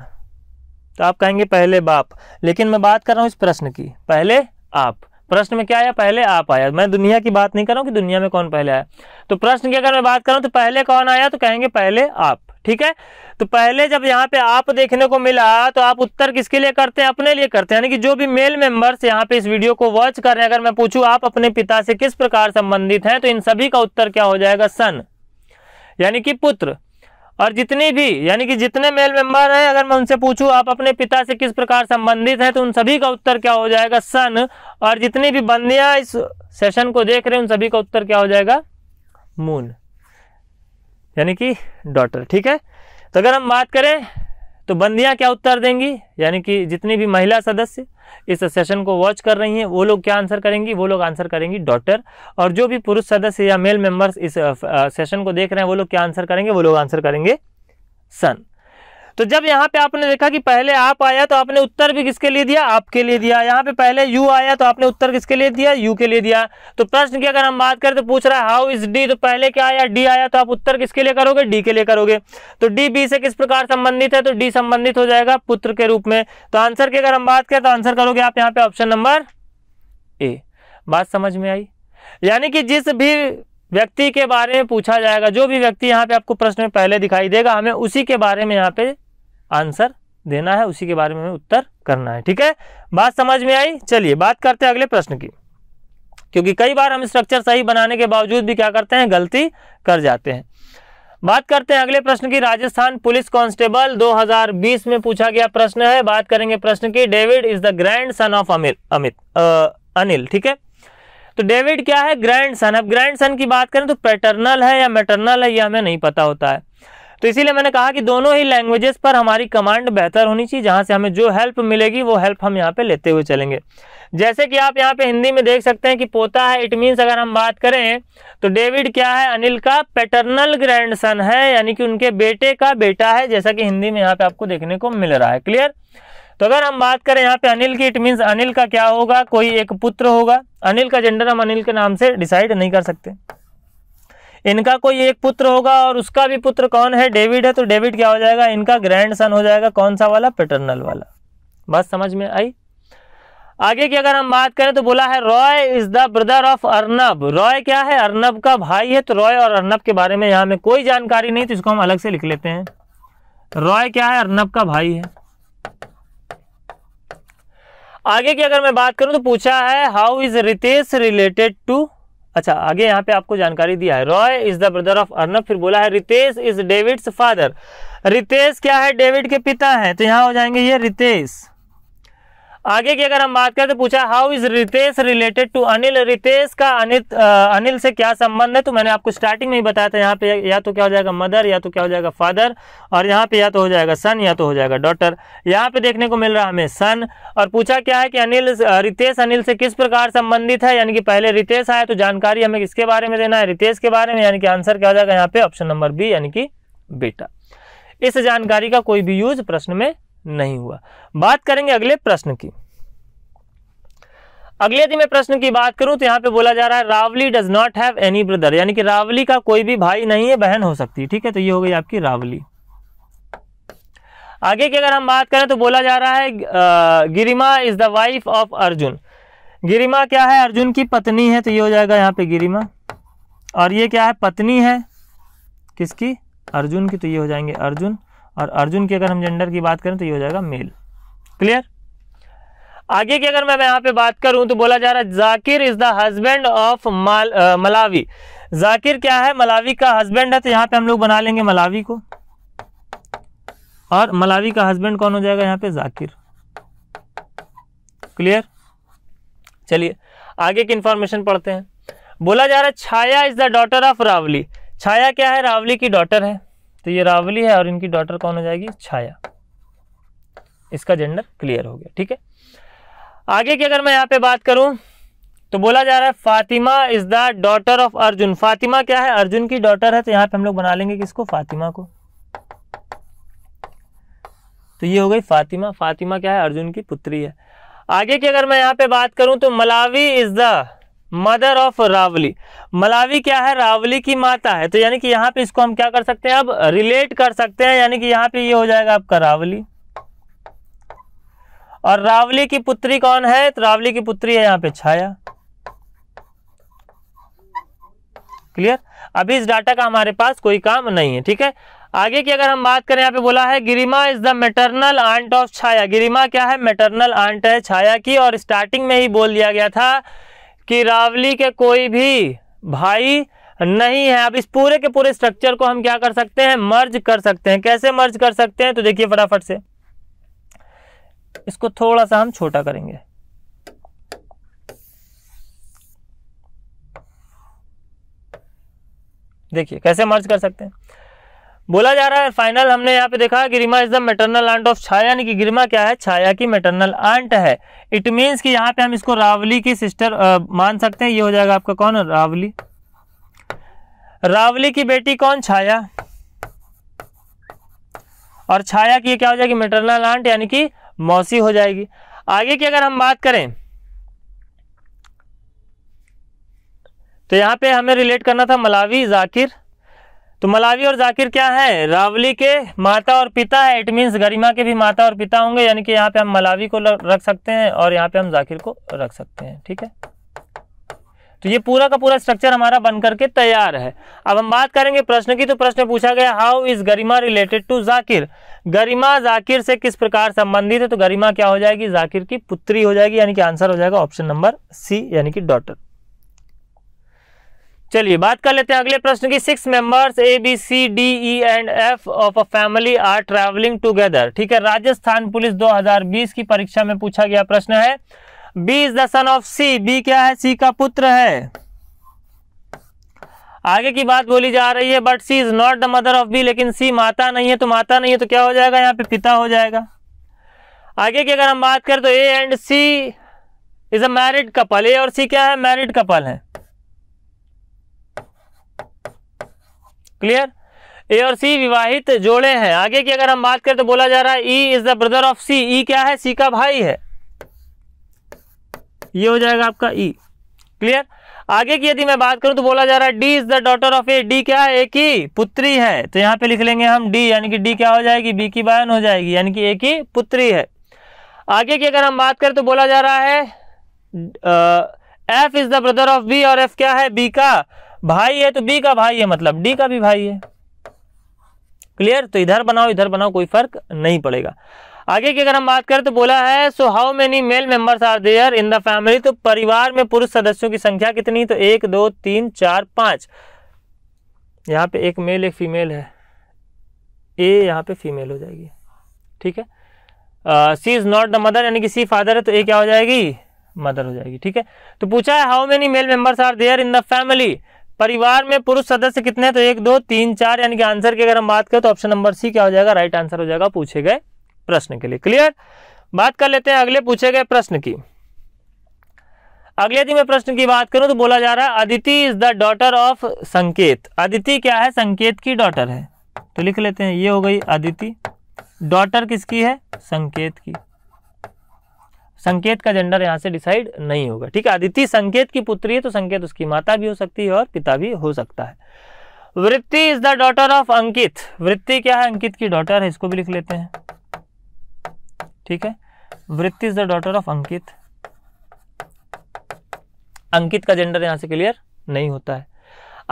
[SPEAKER 1] तो आप कहेंगे पहले बाप लेकिन मैं बात कर रहा हूँ इस प्रश्न की पहले आप प्रश्न में क्या आया पहले आप आया मैं दुनिया की बात नहीं कर रहा हूँ कि दुनिया में कौन पहले आया तो प्रश्न की अगर मैं बात करूं तो पहले कौन आया तो कहेंगे पहले आप ठीक है तो पहले जब यहाँ पे आप देखने को मिला तो आप उत्तर किसके लिए करते हैं अपने लिए करते हैं यानी कि जो भी मेल मेंबर्स यहाँ पे इस वीडियो को वॉच कर रहे हैं अगर मैं पूछूं आप अपने पिता से किस प्रकार संबंधित हैं तो इन सभी का उत्तर क्या हो जाएगा सन यानी कि पुत्र और जितनी भी यानी कि जितने मेल मेंबर हैं अगर मैं उनसे पूछूं आप अपने पिता से किस प्रकार संबंधित हैं तो उन सभी का उत्तर क्या हो जाएगा सन और जितनी भी बंदियां इस सेशन को देख रहे हैं उन सभी का उत्तर क्या हो जाएगा मून यानी कि डॉटर ठीक है तो अगर हम बात करें तो बंदियां क्या उत्तर देंगी यानी कि जितनी भी महिला सदस्य इस सेशन को वॉच कर रही हैं वो लोग क्या आंसर करेंगी वो लोग आंसर करेंगी डॉटर और जो भी पुरुष सदस्य या मेल मेंबर्स इस सेशन को देख रहे हैं वो लोग क्या आंसर करेंगे वो लोग आंसर करेंगे सन तो जब यहाँ पे आपने देखा कि पहले आप आया तो आपने उत्तर भी किसके लिए दिया आपके लिए दिया यहाँ पे पहले यू आया तो आपने उत्तर किसके लिए दिया यू के लिए दिया तो प्रश्न की अगर हम बात करें तो पूछ रहा है हाउ इज डी तो पहले क्या आया डी आया तो आप उत्तर किसके लिए करोगे डी के लिए करोगे तो डी बी से किस प्रकार संबंधित है तो डी संबंधित हो जाएगा पुत्र के रूप में तो आंसर की अगर हम बात करें तो आंसर करोगे आप यहाँ पे ऑप्शन नंबर ए बात समझ में आई यानी कि जिस भी व्यक्ति के बारे में पूछा जाएगा जो भी व्यक्ति यहाँ पे आपको प्रश्न में पहले दिखाई देगा हमें उसी के बारे में यहाँ पे आंसर देना है उसी के बारे में उत्तर करना है ठीक है बात समझ में आई चलिए बात करते हैं अगले प्रश्न की क्योंकि कई बार हम स्ट्रक्चर सही बनाने के बावजूद भी क्या करते हैं गलती कर जाते हैं बात करते हैं अगले प्रश्न की राजस्थान पुलिस कांस्टेबल 2020 में पूछा गया प्रश्न है बात करेंगे प्रश्न की David is the grandson of Amit Amit Anil ठीक है तो डेविड क्या है ग्रैंड सन अब ग्रैंड सन की बात करें तो पैटर्नल है या मेटर्नल है यह हमें नहीं पता होता है तो इसीलिए मैंने कहा कि दोनों ही लैंग्वेजेस पर हमारी कमांड बेहतर होनी चाहिए जहाँ से हमें जो हेल्प मिलेगी वो हेल्प हम यहाँ पे लेते हुए चलेंगे जैसे कि आप यहाँ पे हिंदी में देख सकते हैं कि पोता है इट मीन्स अगर हम बात करें तो डेविड क्या है अनिल का पेटर्नल ग्रैंडसन है यानी कि उनके बेटे का बेटा है जैसा कि हिंदी में यहाँ पे आपको देखने को मिल रहा है क्लियर तो अगर हम बात करें यहाँ पे अनिल की इट मीन्स अनिल का क्या होगा कोई एक पुत्र होगा अनिल का जेंडर हम अनिल के नाम से डिसाइड नहीं कर सकते इनका कोई एक पुत्र होगा और उसका भी पुत्र कौन है डेविड है तो डेविड क्या हो जाएगा इनका ग्रैंड सन हो जाएगा कौन सा वाला पेटर्नल वाला बस समझ में आई आगे की अगर हम बात करें तो बोला है Roy is the brother of Arnab Roy क्या है अर्नब का भाई है तो रॉय और अर्नब के बारे में यहां में कोई जानकारी नहीं तो इसको हम अलग से लिख लेते हैं रॉय क्या है अर्नब का भाई है आगे की अगर मैं बात करूं तो पूछा है how is Ritesh related to अच्छा आगे यहाँ पे आपको जानकारी दिया है Roy is the brother of Arnab फिर बोला है Ritesh is David's father Ritesh क्या है डेविड के पिता है तो यहाँ हो जाएंगे ये रितेश आगे की अगर हम बात करें तो पूछा how is Ritesh related to Anil Ritesh का अनित आ, अनिल से क्या संबंध है तो मैंने आपको स्टार्टिंग में ही बताया था यहाँ पे या तो क्या हो जाएगा मदर या तो क्या हो जाएगा फादर और यहाँ पे या तो हो जाएगा सन या तो हो जाएगा डॉटर यहाँ पे देखने को मिल रहा हमें सन और पूछा क्या है कि अनिल रितेश अनिल से किस प्रकार संबंधित है यानी कि पहले रितेश आया तो जानकारी हमें किसके बारे में देना है रितेश के बारे में यानी कि आंसर क्या हो जाएगा यहाँ पे ऑप्शन नंबर बी यानी कि बेटा इस जानकारी का कोई भी यूज प्रश्न में नहीं हुआ बात करेंगे अगले प्रश्न की अगले यदि मैं प्रश्न की बात करूं तो यहां पे बोला जा रहा है Ravali does not have any brother यानी कि रावली का कोई भी भाई नहीं है बहन हो सकती ठीक है तो ये हो गई आपकी रावली आगे की अगर हम बात करें तो बोला जा रहा है Girima is the wife of Arjun Girima क्या है अर्जुन की पत्नी है तो ये हो जाएगा यहाँ पे गिरिमा और ये क्या है पत्नी है किसकी अर्जुन की तो ये हो जाएंगे अर्जुन और अर्जुन की अगर हम जेंडर की बात करें तो ये हो जाएगा मेल क्लियर आगे की अगर मैं यहाँ पे बात करूं तो बोला जा रहा है Zakir is the husband of Malavi Zakir क्या है मलावी का हस्बैंड है तो यहाँ पे हम लोग बना लेंगे मलावी को और मलावी का हस्बैंड कौन हो जाएगा यहाँ पे जाकिर क्लियर चलिए आगे की इंफॉर्मेशन पढ़ते हैं बोला जा रहा है Chhaya is the daughter of Ravali Chhaya क्या है रावली की डॉटर है तो ये रावली है और इनकी डॉटर कौन हो जाएगी छाया इसका जेंडर क्लियर हो गया ठीक है आगे की अगर मैं यहाँ पे बात करूं तो बोला जा रहा है Fatima is the daughter of Arjun Fatima क्या है अर्जुन की डॉटर है तो यहाँ पे हम लोग बना लेंगे किसको फातिमा को तो ये हो गई फातिमा फातिमा क्या है अर्जुन की पुत्री है आगे की अगर मैं यहाँ पे बात करूं तो Malavi is the mother of Ravali Malavi क्या है रावली की माता है तो यानी कि यहाँ पे इसको हम क्या कर सकते हैं अब रिलेट कर सकते हैं यानी कि यहाँ पे ये यह हो जाएगा आपका रावली और रावली की पुत्री कौन है तो रावली की पुत्री है यहाँ पे छाया क्लियर अभी इस डाटा का हमारे पास कोई काम नहीं है ठीक है आगे की अगर हम बात करें यहाँ पे बोला है Girima is the maternal aunt of Chhaya Girima क्या है मेटरनल आंट है छाया की और स्टार्टिंग में ही बोल दिया गया था कि रावली के कोई भी भाई नहीं है अब इस पूरे के पूरे स्ट्रक्चर को हम क्या कर सकते हैं मर्ज कर सकते हैं कैसे मर्ज कर सकते हैं तो देखिए फटाफट से इसको थोड़ा सा हम छोटा करेंगे देखिए कैसे मर्ज कर सकते हैं बोला जा रहा है फाइनल हमने यहाँ पे देखा Girima is the maternal aunt of Chhaya यानी कि गिरिमा क्या है छाया की मेटरनल आंट है इट मीन्स कि यहाँ पे हम इसको रावली की सिस्टर आ, मान सकते हैं ये हो जाएगा आपका कौन रावली रावली की बेटी कौन छाया और छाया की क्या हो जाएगी मेटरनल आंट यानी कि मौसी हो जाएगी आगे की अगर हम बात करें तो यहाँ पे हमें रिलेट करना था मलावी जाकिर तो मलावी और जाकिर क्या है रावली के माता और पिता है इट मीन्स गरिमा के भी माता और पिता होंगे यानी कि यहाँ पे हम मलावी को रख सकते हैं और यहाँ पे हम जाकिर को रख सकते हैं ठीक है तो ये पूरा का पूरा स्ट्रक्चर हमारा बन करके तैयार है अब हम बात करेंगे प्रश्न की तो प्रश्न पूछा गया how is Garima related to Zakir Garima Zakir से किस प्रकार संबंधित है तो गरिमा क्या हो जाएगी जाकिर की पुत्री हो जाएगी यानी कि आंसर हो जाएगा ऑप्शन नंबर सी यानी कि डॉटर चलिए बात कर लेते हैं अगले प्रश्न की six members A B C D E and F of a family are travelling together ठीक है राजस्थान पुलिस 2020 की परीक्षा में पूछा गया प्रश्न है B is the son of C B क्या है सी का पुत्र है आगे की बात बोली जा रही है but C is not the mother of B लेकिन सी माता नहीं है तो माता नहीं है तो क्या हो जाएगा यहाँ पे पिता हो जाएगा आगे की अगर हम बात करें तो A and C is a married couple A और सी क्या है मैरिड कपल है क्लियर ए और सी विवाहित जोड़े हैं आगे की अगर हम बात करें तो बोला जा रहा है E is the brother of C E क्या है सी का भाई है ये हो जाएगा आपका ई e. क्लियर आगे की यदि मैं बात करूं तो बोला जा रहा है D is the daughter of A D क्या है ए की पुत्री है तो यहां पे लिख लेंगे हम डी यानी कि डी क्या हो जाएगी बी की बयान हो जाएगी यानी कि ए की पुत्री है आगे की अगर हम बात करें तो बोला जा रहा है F is the brother of B और एफ क्या है बी का भाई है तो बी का भाई है मतलब डी का भी भाई है क्लियर तो इधर बनाओ इधर बनाओ कोई फर्क नहीं पड़ेगा आगे की अगर हम बात करें तो बोला है so how many male members are there in the family तो परिवार में पुरुष सदस्यों की संख्या कितनी तो एक दो तीन चार पांच यहाँ पे एक मेल एक फीमेल है ए यहाँ पे फीमेल हो जाएगी ठीक है C is not the mother यानी कि सी फादर है तो ए क्या हो जाएगी मदर हो जाएगी ठीक है तो पूछा है how many male members are there in the family परिवार में पुरुष सदस्य कितने तो एक दो तीन चार यानी कि आंसर की अगर हम बात करें तो ऑप्शन नंबर सी क्या हो जाएगा राइट आंसर हो जाएगा पूछे गए प्रश्न के लिए क्लियर बात कर लेते हैं अगले पूछे गए प्रश्न की अगले यदि मैं प्रश्न की बात करूं तो बोला जा रहा है Aditi is the daughter of Sanket Aditi क्या है संकेत की डॉटर है तो लिख लेते हैं ये हो गई अदिति डॉटर किसकी है संकेत की संकेत का जेंडर यहाँ से डिसाइड नहीं होगा ठीक है अदिति संकेत की पुत्री है तो संकेत उसकी माता भी हो सकती है और पिता भी हो सकता है Vritti is the daughter of Ankit Vritti क्या है अंकित की डॉटर है इसको भी लिख लेते हैं ठीक है Vritti is the daughter of Ankit Ankit का जेंडर यहां से क्लियर नहीं होता है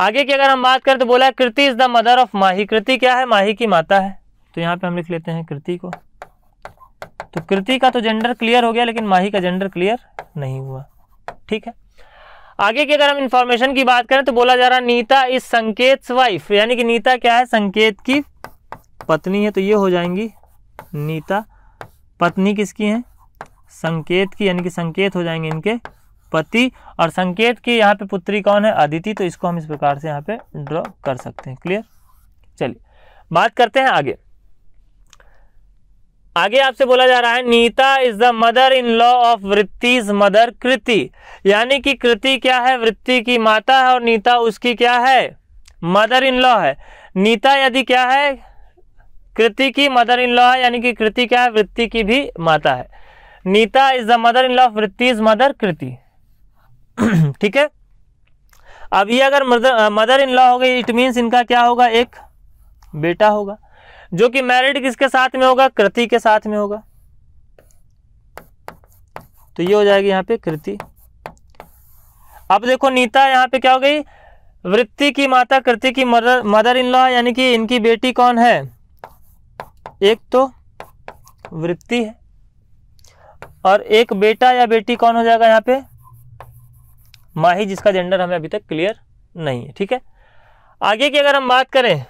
[SPEAKER 1] आगे की अगर हम बात करें तो बोला Kriti is the mother of Mahi Kriti क्या है माही की माता है तो यहां पे हम लिख लेते हैं कृति को तो कृति का तो जेंडर क्लियर हो गया लेकिन माही का जेंडर क्लियर नहीं हुआ ठीक है आगे की अगर हम इंफॉर्मेशन की बात करें तो बोला जा रहा नीता इज संकेत वाइफ यानी कि नीता क्या है संकेत की पत्नी है तो ये हो जाएंगी नीता पत्नी किसकी है संकेत की यानी कि संकेत हो जाएंगे इनके पति और संकेत की यहाँ पे पुत्री कौन है अदिति तो इसको हम इस प्रकार से यहाँ पे ड्रॉ कर सकते हैं क्लियर चलिए बात करते हैं आगे आगे आपसे बोला जा रहा है Nita is the mother in law of Vritti's mother Kriti यानी कि कृति क्या है वृत्ति की माता है और नीता उसकी क्या है मदर इन लॉ है नीता यदि क्या है कृति की मदर इन लॉ है यानी कि कृति क्या है वृत्ति की भी माता है Nita is the mother in law of Vritti's mother Kriti ठीक है अब ये अगर मदर इन लॉ हो गई इट मीन्स इनका क्या होगा एक बेटा होगा जो कि मैरिड किसके साथ में होगा कृति के साथ में होगा तो ये हो जाएगी यहां पे कृति अब देखो नीता यहाँ पे क्या हो गई वृत्ति की माता कृति की मदर मदर इन लॉ यानी कि इनकी बेटी कौन है एक तो वृत्ति है और एक बेटा या बेटी कौन हो जाएगा यहाँ पे माही जिसका जेंडर हमें अभी तक क्लियर नहीं है ठीक है आगे की अगर हम बात करें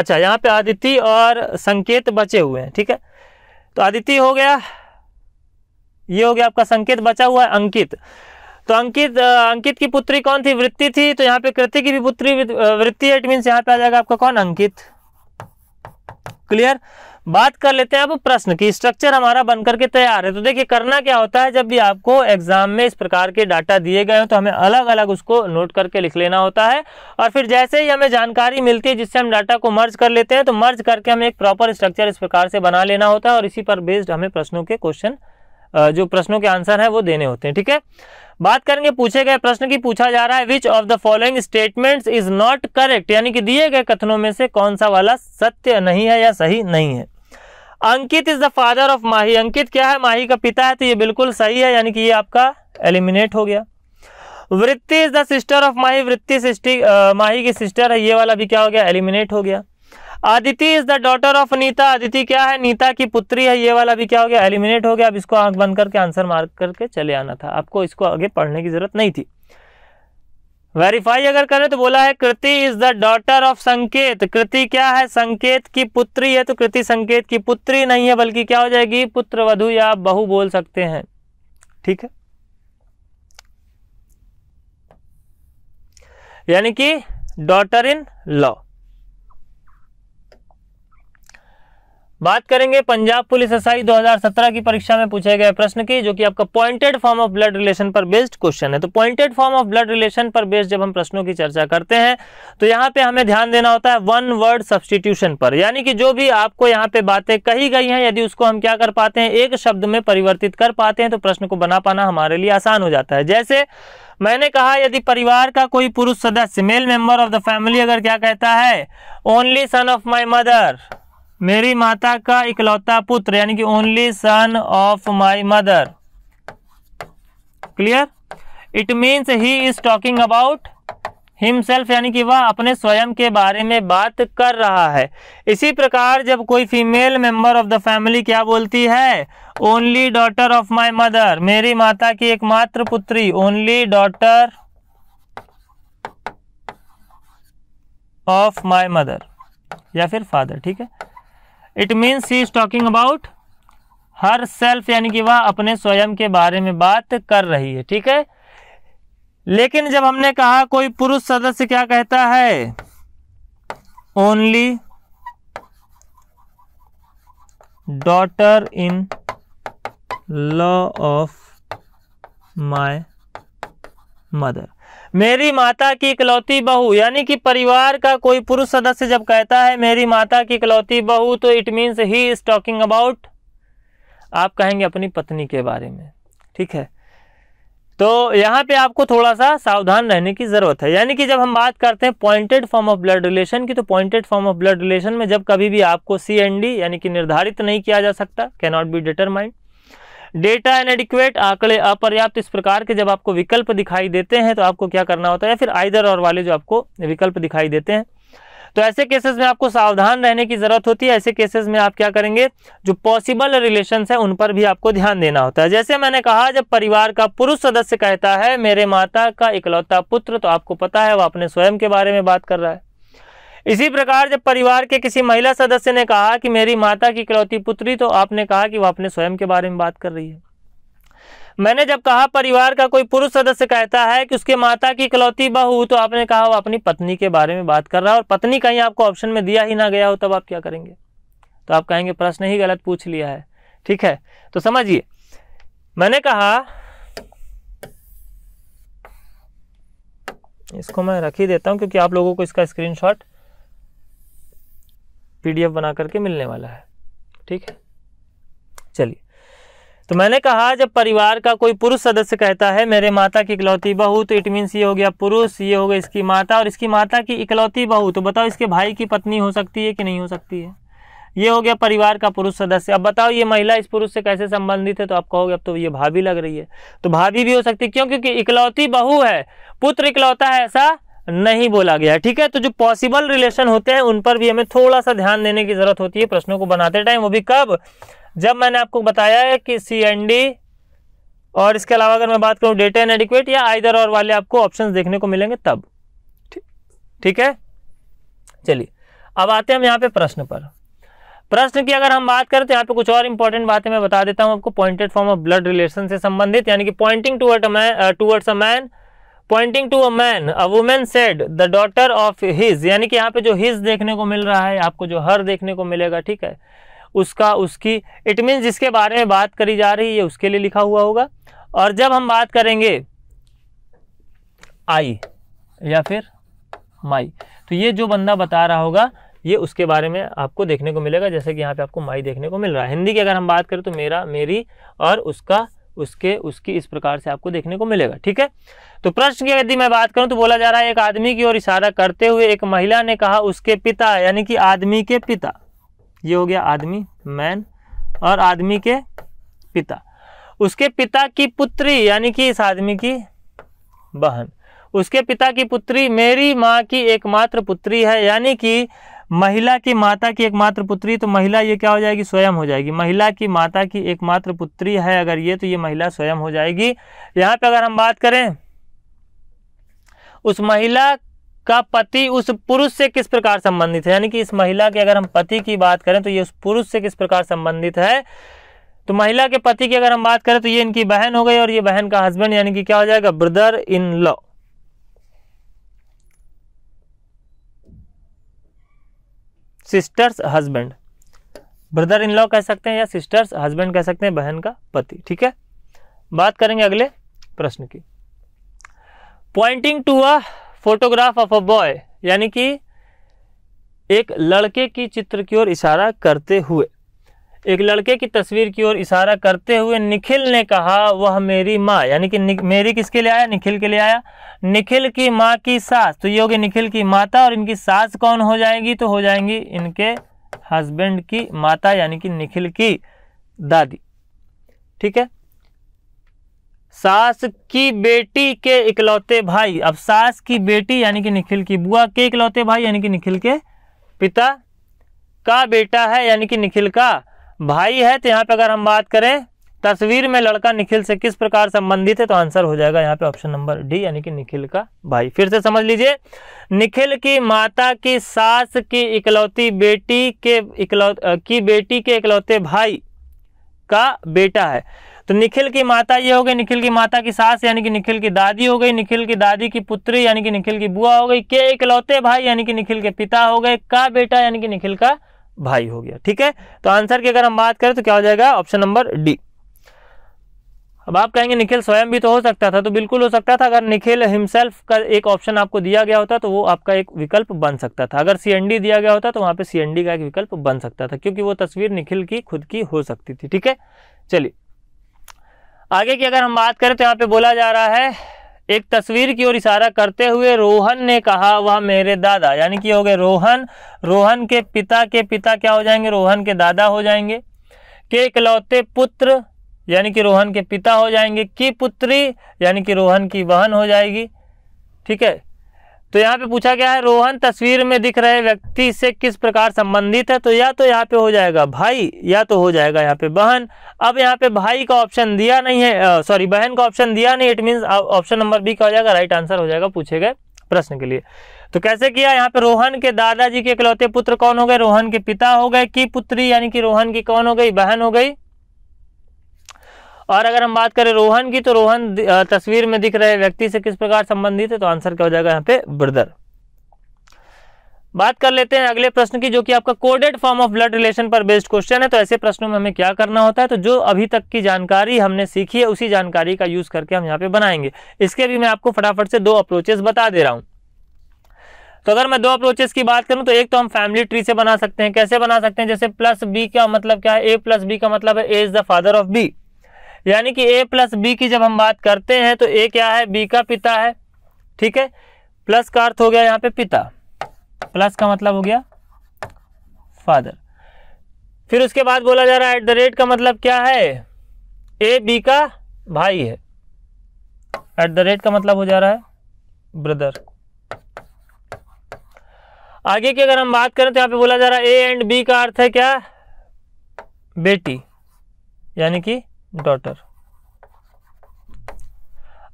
[SPEAKER 1] अच्छा यहाँ पे आदिति और संकेत बचे हुए हैं ठीक है तो आदिति हो गया ये हो गया आपका संकेत बचा हुआ है अंकित तो अंकित अंकित की पुत्री कौन थी वृत्ति थी तो यहाँ पे कृति की भी पुत्री वृत्ति है इट मीन यहाँ पे आ जाएगा आपका कौन अंकित क्लियर बात कर लेते हैं अब प्रश्न की स्ट्रक्चर हमारा बनकर के तैयार है तो देखिए करना क्या होता है जब भी आपको एग्जाम में इस प्रकार के डाटा दिए गए हो तो हमें अलग अलग उसको नोट करके लिख लेना होता है और फिर जैसे ही हमें जानकारी मिलती है जिससे हम डाटा को मर्ज कर लेते हैं तो मर्ज करके हमें एक प्रॉपर स्ट्रक्चर इस प्रकार से बना लेना होता है और इसी पर बेस्ड हमें प्रश्नों के क्वेश्चन जो प्रश्नों के आंसर हैं वो देने होते हैं ठीक है बात करेंगे पूछे गए प्रश्न की पूछा जा रहा है which of the following statements is not correct यानी कि दिए गए कथनों में से कौन सा वाला सत्य नहीं है या सही नहीं है Ankit is the father of Mahi Ankit क्या है माही का पिता है तो ये बिल्कुल सही है यानी कि ये आपका एलिमिनेट हो गया Vritti is the sister of Mahi Vritti sister माही की सिस्टर है ये वाला भी क्या हो गया एलिमिनेट हो गया Aditi is the daughter of Nita Aditi क्या है नीता की पुत्री है ये वाला भी क्या हो गया एलिमिनेट हो गया अब इसको आंख बंद करके आंसर मार्क करके चले आना था आपको इसको आगे पढ़ने की जरूरत नहीं थी वेरीफाई अगर करें तो बोला है Kriti is the daughter of Sanket Kriti क्या है संकेत की पुत्री है तो कृति संकेत की पुत्री नहीं है बल्कि क्या हो जाएगी पुत्र वधु या बहु बोल सकते हैं ठीक है यानी कि डॉटर इन लॉ बात करेंगे पंजाब पुलिस एसआई 2017 की परीक्षा में पूछे गए प्रश्न की जो कि आपका pointed form of blood relation पर बेस्ड क्वेश्चन है तो pointed form of blood relation पर बेस्ड जब हम प्रश्नों की चर्चा करते हैं तो यहाँ पे हमें ध्यान देना होता है वन वर्ड सब्सटीट्यूशन पर यानी कि जो भी आपको यहाँ पे बातें कही गई हैं यदि उसको हम क्या कर पाते हैं एक शब्द में परिवर्तित कर पाते हैं तो प्रश्न को बना पाना हमारे लिए आसान हो जाता है जैसे मैंने कहा यदि परिवार का कोई पुरुष सदस्य male member of the family अगर क्या कहता है only son of my mother मेरी माता का इकलौता पुत्र यानी कि only son of my mother clear it means he is talking about himself यानी कि वह अपने स्वयं के बारे में बात कर रहा है इसी प्रकार जब कोई female member of the family क्या बोलती है only daughter of my mother मेरी माता की एकमात्र पुत्री only daughter of my mother या फिर फादर ठीक है it means he is talking about herself यानी कि वह अपने स्वयं के बारे में बात कर रही है ठीक है लेकिन जब हमने कहा कोई पुरुष सदस्य क्या कहता है only daughter in law of my mother मेरी माता की इकलौती बहू यानी कि परिवार का कोई पुरुष सदस्य जब कहता है मेरी माता की इकलौती बहू तो it means he is talking about आप कहेंगे अपनी पत्नी के बारे में ठीक है तो यहाँ पे आपको थोड़ा सा सावधान रहने की ज़रूरत है यानी कि जब हम बात करते हैं pointed form of blood relation की तो pointed form of blood relation में जब कभी भी आपको सी एन डी यानी कि निर्धारित नहीं किया जा सकता cannot be determined data inadequate आंकड़े अपर्याप्त इस प्रकार के जब आपको विकल्प दिखाई देते हैं तो आपको क्या करना होता है या फिर आइदर और वाले जो आपको विकल्प दिखाई देते हैं तो ऐसे केसेस में आपको सावधान रहने की ज़रूरत होती है ऐसे केसेस में आप क्या करेंगे जो पॉसिबल रिलेशन है उन पर भी आपको ध्यान देना होता है जैसे मैंने कहा जब परिवार का पुरुष सदस्य कहता है मेरे माता का इकलौता पुत्र तो आपको पता है वह अपने स्वयं के बारे में बात कर रहा है इसी प्रकार जब परिवार के किसी महिला सदस्य ने कहा कि मेरी माता की इकलौती पुत्री तो आपने कहा कि वह अपने स्वयं के बारे में बात कर रही है मैंने जब कहा परिवार का कोई पुरुष सदस्य कहता है कि उसके माता की इकलौती बहू तो आपने कहा वह अपनी पत्नी के बारे में बात कर रहा है और पत्नी कहीं आपको ऑप्शन में दिया ही ना गया हो तब आप क्या करेंगे तो आप कहेंगे प्रश्न ही गलत पूछ लिया है ठीक है तो समझिए मैंने कहा इसको मैं रख ही देता हूं क्योंकि आप लोगों को इसका स्क्रीनशॉट पीडीएफ बना करके मिलने वाला है ठीक है चलिए तो मैंने कहा जब परिवार का कोई पुरुष सदस्य कहता है मेरे माता की इकलौती बहू तो इट मीन्स ये हो गया पुरुष ये हो गया इसकी माता और इसकी माता की इकलौती बहू तो बताओ इसके भाई की पत्नी हो सकती है कि नहीं हो सकती है ये हो गया परिवार का पुरुष सदस्य अब बताओ ये महिला इस पुरुष से कैसे संबंधित है तो आप कहोगे अब तो ये भाभी लग रही है तो भाभी भी हो सकती है क्यों क्योंकि इकलौती बहू है पुत्र इकलौता है ऐसा नहीं बोला गया है ठीक है तो जो पॉसिबल रिलेशन होते हैं उन पर भी हमें थोड़ा सा ध्यान देने की जरूरत होती है प्रश्नों को बनाते टाइम वो भी कब जब मैंने आपको बताया है कि सी एन डी और इसके अलावा अगर मैं बात करूं डेटा एन एडिक्वेट या आइदर और वाले आपको ऑप्शन देखने को मिलेंगे तब ठीक है चलिए अब आते हैं हम यहाँ पे प्रश्न पर प्रश्न की अगर हम बात करें तो यहाँ पे कुछ और इंपॉर्टेंट बातें मैं बता देता हूँ आपको pointed form of blood relation से संबंधित यानी कि pointing toward towards a man pointing to a man a women said the daughter of his यानी कि यहाँ पे जो हिज देखने को मिल रहा है आपको जो हर देखने को मिलेगा ठीक है उसका उसकी इट मीन्स जिसके बारे में बात करी जा रही है उसके लिए लिखा हुआ होगा और जब हम बात करेंगे आई या फिर माई तो ये जो बंदा बता रहा होगा ये उसके बारे में आपको देखने को मिलेगा जैसे कि यहाँ पे आपको माई देखने को मिल रहा है हिंदी की अगर हम बात करें तो मेरा मेरी और उसका उसके उसकी इस प्रकार से आपको देखने को मिलेगा ठीक है तो प्रश्न की यदि मैं बात करूं तो बोला जा रहा है एक आदमी की ओर इशारा करते हुए एक महिला ने कहा उसके पिता यानी कि आदमी के पिता ये हो गया आदमी मैन और आदमी के पिता उसके पिता की पुत्री यानी कि इस आदमी की बहन उसके पिता की पुत्री मेरी माँ की एकमात्र पुत्री है यानी कि महिला की माता की एकमात्र पुत्री तो महिला ये क्या हो जाएगी स्वयं हो जाएगी महिला की माता की एकमात्र पुत्री है अगर ये तो ये महिला स्वयं हो जाएगी यहाँ पे अगर हम बात करें उस महिला का पति उस पुरुष से किस प्रकार संबंधित है यानी कि इस महिला के अगर हम पति की बात करें तो ये उस पुरुष से किस प्रकार संबंधित है तो महिला के पति की अगर हम बात करें तो ये इनकी बहन हो गई और ये बहन का हस्बैंड यानी कि क्या हो जाएगा brother in law sister's husband brother in law कह सकते हैं या सिस्टर्स हस्बैंड कह सकते हैं बहन का पति ठीक है बात करेंगे अगले प्रश्न की pointing to a photograph of a boy यानी कि एक लड़के की चित्र की ओर इशारा करते हुए एक लड़के की तस्वीर की ओर इशारा करते हुए निखिल ने कहा वह मेरी माँ यानी कि मेरी किसके लिए आया निखिल के लिए आया निखिल की माँ की सास तो ये होगी निखिल की माता और इनकी सास कौन हो जाएगी तो हो जाएंगी इनके हस्बैंड की माता यानी कि निखिल की दादी ठीक है सास की बेटी के इकलौते भाई अब सास की बेटी यानी कि निखिल की बुआ के इकलौते भाई यानी कि निखिल के पिता का बेटा है यानी कि निखिल का भाई है तो यहाँ पे अगर हम बात करें तस्वीर में लड़का निखिल से किस प्रकार संबंधित है तो आंसर हो जाएगा यहाँ पे ऑप्शन नंबर डी यानी कि निखिल का भाई फिर से समझ लीजिए निखिल की माता की सास की इकलौती बेटी के इकलौ की बेटी के इकलौते भाई का बेटा है तो निखिल की माता ये हो गई निखिल की माता की सास यानी कि निखिल की दादी हो गई निखिल की दादी की पुत्री यानी कि निखिल की बुआ हो गई के इकलौते भाई यानी कि निखिल के पिता हो गए का बेटा यानी कि निखिल का भाई हो गया ठीक है तो आंसर की अगर हम बात करें तो क्या हो जाएगा ऑप्शन नंबर डी अब आप कहेंगे निखिल स्वयं भी तो हो सकता था तो बिल्कुल हो सकता था अगर निखिल हिमसेल्फ का एक ऑप्शन आपको दिया गया होता तो वो आपका एक विकल्प बन सकता था अगर सीएनडी दिया गया होता तो वहां पे सीएनडी का एक विकल्प बन सकता था क्योंकि वो तस्वीर निखिल की खुद की हो सकती थी ठीक है चलिए आगे की अगर हम बात करें तो यहाँ पे बोला जा रहा है एक तस्वीर की ओर इशारा करते हुए रोहन ने कहा वह मेरे दादा यानी कि हो गए रोहन रोहन के पिता के पिता क्या हो जाएंगे रोहन के दादा हो जाएंगे के इकलौते पुत्र यानी कि रोहन के पिता हो जाएंगे की पुत्री यानी कि रोहन की बहन हो जाएगी ठीक है तो यहाँ पे पूछा गया है रोहन तस्वीर में दिख रहे व्यक्ति से किस प्रकार संबंधित है तो या तो यहाँ पे हो जाएगा भाई या तो हो जाएगा यहाँ पे बहन अब यहाँ पे भाई का ऑप्शन दिया नहीं है सॉरी बहन का ऑप्शन दिया नहीं it means option number B का हो जाएगा राइट आंसर हो जाएगा पूछे गए प्रश्न के लिए तो कैसे किया यहाँ पे रोहन के दादाजी के इकलौते पुत्र कौन हो गए रोहन के पिता हो गए की पुत्री यानी कि रोहन की कौन हो गई बहन हो गई और अगर हम बात करें रोहन की तो रोहन तस्वीर में दिख रहे व्यक्ति से किस प्रकार संबंधित है तो आंसर क्या हो जाएगा यहाँ पे ब्रदर बात कर लेते हैं अगले प्रश्न की जो कि आपका coded form of blood relation पर बेस्ड क्वेश्चन है तो ऐसे प्रश्नों में हमें क्या करना होता है तो जो अभी तक की जानकारी हमने सीखी है उसी जानकारी का यूज करके हम यहाँ पे बनाएंगे इसके भी मैं आपको फटाफट से दो अप्रोचेस बता दे रहा हूँ तो अगर मैं दो अप्रोचेस की बात करूं तो एक तो हम फैमिली ट्री से बना सकते हैं कैसे बना सकते हैं जैसे प्लस बी का मतलब क्या है ए प्लस बी का मतलब है A is the father of B यानी कि ए प्लस बी की जब हम बात करते हैं तो ए क्या है बी का पिता है ठीक है प्लस का अर्थ हो गया यहाँ पे पिता प्लस का मतलब हो गया फादर फिर उसके बाद बोला जा रहा है एट द रेट का मतलब क्या है ए बी का भाई है एट द रेट का मतलब हो जा रहा है ब्रदर आगे की अगर हम बात करें तो यहाँ पे बोला जा रहा है ए एंड बी का अर्थ है क्या बेटी यानी कि daughter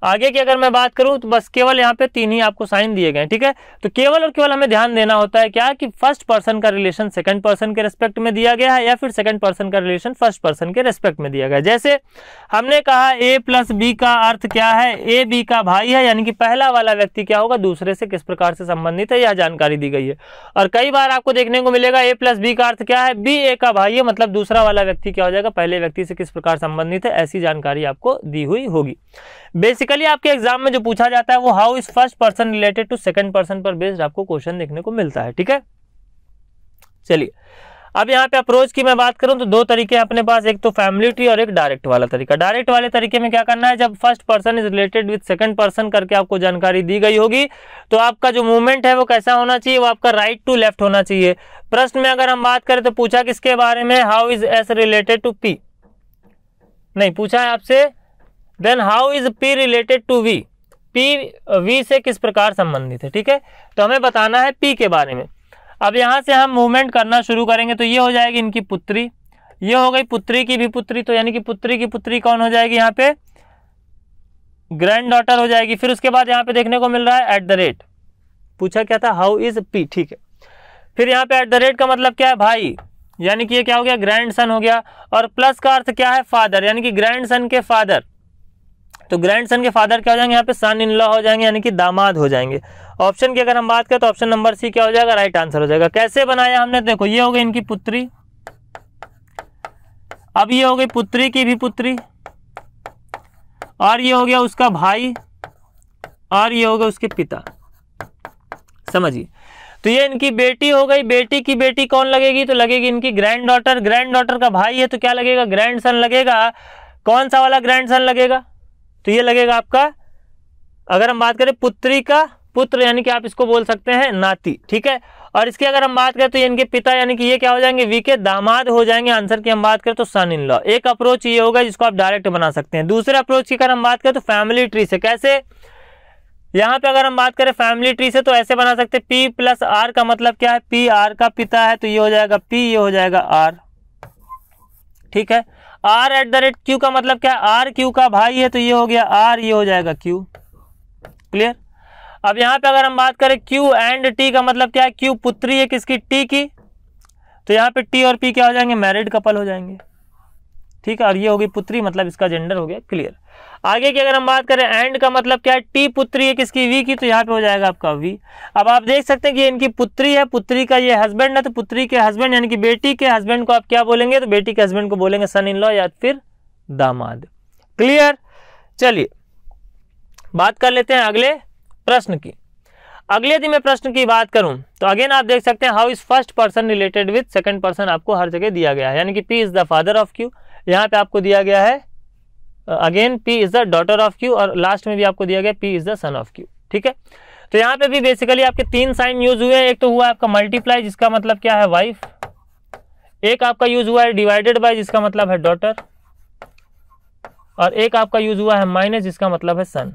[SPEAKER 1] आगे की अगर मैं बात करूं तो बस केवल यहाँ पे तीन ही आपको साइन दिए गए ठीक है तो केवल और केवल हमें ध्यान देना होता है क्या कि फर्स्ट पर्सन का रिलेशन सेकंड पर्सन के रेस्पेक्ट में दिया गया है या फिर सेकंड पर्सन का रिलेशन फर्स्ट पर्सन के रेस्पेक्ट में दिया गया जैसे हमने कहा ए प्लस बी का अर्थ क्या है ए बी का भाई है यानी कि पहला वाला व्यक्ति क्या होगा दूसरे से किस प्रकार से संबंधित है यह जानकारी दी गई है और कई बार आपको देखने को मिलेगा ए प्लस बी का अर्थ क्या है बी ए का भाई है मतलब दूसरा वाला व्यक्ति क्या हो जाएगा पहले व्यक्ति से किस प्रकार संबंधित है ऐसी जानकारी आपको दी हुई होगी बेसिकली आपके एग्जाम में जो पूछा जाता है वो how is first person related to second person पर बेस्ड आपको क्वेश्चन देखने को मिलता है ठीक है चलिए अब यहाँ पे अप्रोच की मैं बात करूँ तो दो तरीके अपने पास एक तो फैमिली ट्री और एक डायरेक्ट वाला तरीका डायरेक्ट वाले तरीके में क्या करना है जब first person is related with second person करके आपको जानकारी दी गई होगी तो आपका जो मूवमेंट है वो कैसा होना चाहिए वो आपका राइट टू लेफ्ट होना चाहिए प्रश्न में अगर हम बात करें तो पूछा किसके बारे में how is S related to P नहीं पूछा है आपसे then how is P related to V P V से किस प्रकार संबंधित है ठीक है तो हमें बताना है पी के बारे में अब यहाँ से हम मूवमेंट करना शुरू करेंगे तो ये हो जाएगी इनकी पुत्री ये हो गई पुत्री की भी पुत्री तो यानी कि पुत्री की पुत्री कौन हो जाएगी यहाँ पे ग्रैंड डॉटर हो जाएगी फिर उसके बाद यहाँ पे देखने को मिल रहा है एट द रेट पूछा क्या था हाउ इज पी ठीक है फिर यहाँ पे एट द रेट का मतलब क्या है भाई यानी कि ये क्या हो गया ग्रैंड सन हो गया और प्लस का अर्थ क्या है फादर यानी कि ग्रैंड सन के फादर तो सन के फादर क्या हो जाएंगे यहाँ पे सन इन लॉ हो जाएंगे यानी कि दामाद हो जाएंगे ऑप्शन की अगर हम बात करें तो ऑप्शन नंबर सी क्या हो जाएगा राइट आंसर हो जाएगा कैसे बनाया हमने देखो ये हो गई इनकी पुत्री अब ये हो गई पुत्री की भी पुत्री और ये हो गया उसका भाई और ये हो गया उसके पिता समझिए तो ये इनकी बेटी हो गई बेटी की बेटी कौन लगेगी तो लगेगी इनकी ग्रैंड डॉटर ग्रैंड डॉटर का भाई है तो क्या लगेगा ग्रैंड सन लगेगा कौन सा वाला ग्रैंड सन लगेगा तो ये लगेगा आपका अगर हम बात करें पुत्री का पुत्र यानी कि आप इसको बोल सकते हैं नाती ठीक है और इसकी अगर हम बात करें तो इनके पिता यानी कि ये क्या हो जाएंगे वी के दामाद हो जाएंगे आंसर की हम बात करें तो सन इन लॉ एक अप्रोच ये होगा जिसको आप डायरेक्ट बना सकते हैं दूसरे अप्रोच की अगर हम बात करें तो फैमिली ट्री से कैसे यहाँ पे अगर हम बात करें फैमिली ट्री से तो ऐसे बना सकते हैं पी प्लस आर का मतलब क्या है पी आर का पिता है तो ये हो जाएगा पी ये हो जाएगा आर ठीक है R at the rate Q का मतलब क्या है आर क्यू का भाई है तो ये हो गया आर ये हो जाएगा क्यू क्लियर अब यहां पे अगर हम बात करें क्यू एंड टी का मतलब क्या है क्यू पुत्री है किसकी टी की तो यहां पे टी और पी क्या हो जाएंगे मैरिड कपल हो जाएंगे ठीक है और ये होगी पुत्री मतलब इसका जेंडर हो गया क्लियर आगे की अगर हम बात करें एंड का मतलब क्या है टी पुत्री है किसकी वी की तो यहाँ पे हो जाएगा आपका वी अब आप देख सकते हैं कि इनकी पुत्री है पुत्री का ये हस्बैंड है तो पुत्री के हस्बैंड यानी कि बेटी के हस्बैंड को आप क्या बोलेंगे तो बेटी के हस्बैंड को बोलेंगे सन इन लॉ या फिर दामाद क्लियर चलिए बात कर लेते हैं अगले प्रश्न की अगले यदि मैं प्रश्न की बात करूं तो अगेन आप देख सकते हैं how is first person related with second person आपको हर जगह दिया गया है यानी कि P is the father of Q यहाँ पे आपको दिया गया है again P is the daughter of Q और लास्ट में भी आपको दिया गया P is the son of Q ठीक है तो यहाँ पे भी बेसिकली आपके तीन साइन यूज हुए हैं एक तो हुआ आपका मल्टीप्लाई जिसका मतलब क्या है वाइफ एक आपका यूज हुआ है डिवाइडेड बाय जिसका मतलब है डॉटर और एक आपका यूज हुआ है माइनस जिसका मतलब है सन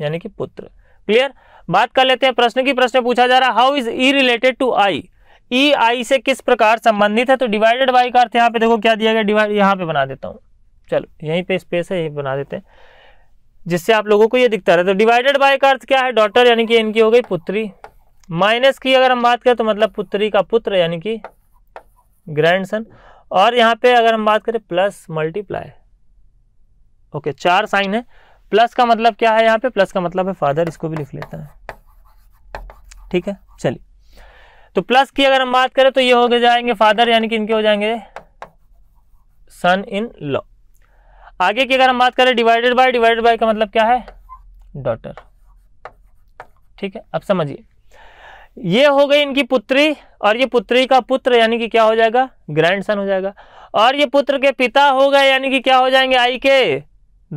[SPEAKER 1] यानी कि पुत्र क्लियर बात कर लेते हैं प्रश्न की प्रश्न पूछा जा रहा है how is E related to I E I से किस प्रकार संबंधित है तो डिवाइडेड बाई का अर्थ यहाँ पे देखो क्या दिया गया डिवाइड यहाँ पे बना देता हूँ चलो यहीं पे स्पेस है यहीं बना देते हैं जिससे आप लोगों को ये दिखता रहे तो डिवाइडेड बाय का अर्थ क्या है डॉटर यानी कि इनकी हो गई पुत्री माइनस की अगर हम बात करें तो मतलब पुत्री का पुत्र यानी कि ग्रैंड और यहाँ पे अगर हम बात करें प्लस मल्टीप्लाई ओके चार साइन है प्लस का मतलब क्या है यहाँ पे प्लस का मतलब है फादर इसको भी लिख लेते हैं ठीक है चलिए तो प्लस की अगर हम बात करें तो ये हो गए जाएंगे फादर यानी कि इनके हो जाएंगे सन इन लॉ आगे की अगर हम बात करें डिवाइडेड बाय डिवाइडेड बाय का मतलब क्या है डॉटर ठीक है अब समझिए ये हो गई इनकी पुत्री और ये पुत्री का पुत्र यानी कि क्या हो जाएगा ग्रैंडसन हो जाएगा और ये पुत्र के पिता हो गए यानी कि क्या हो जाएंगे आई के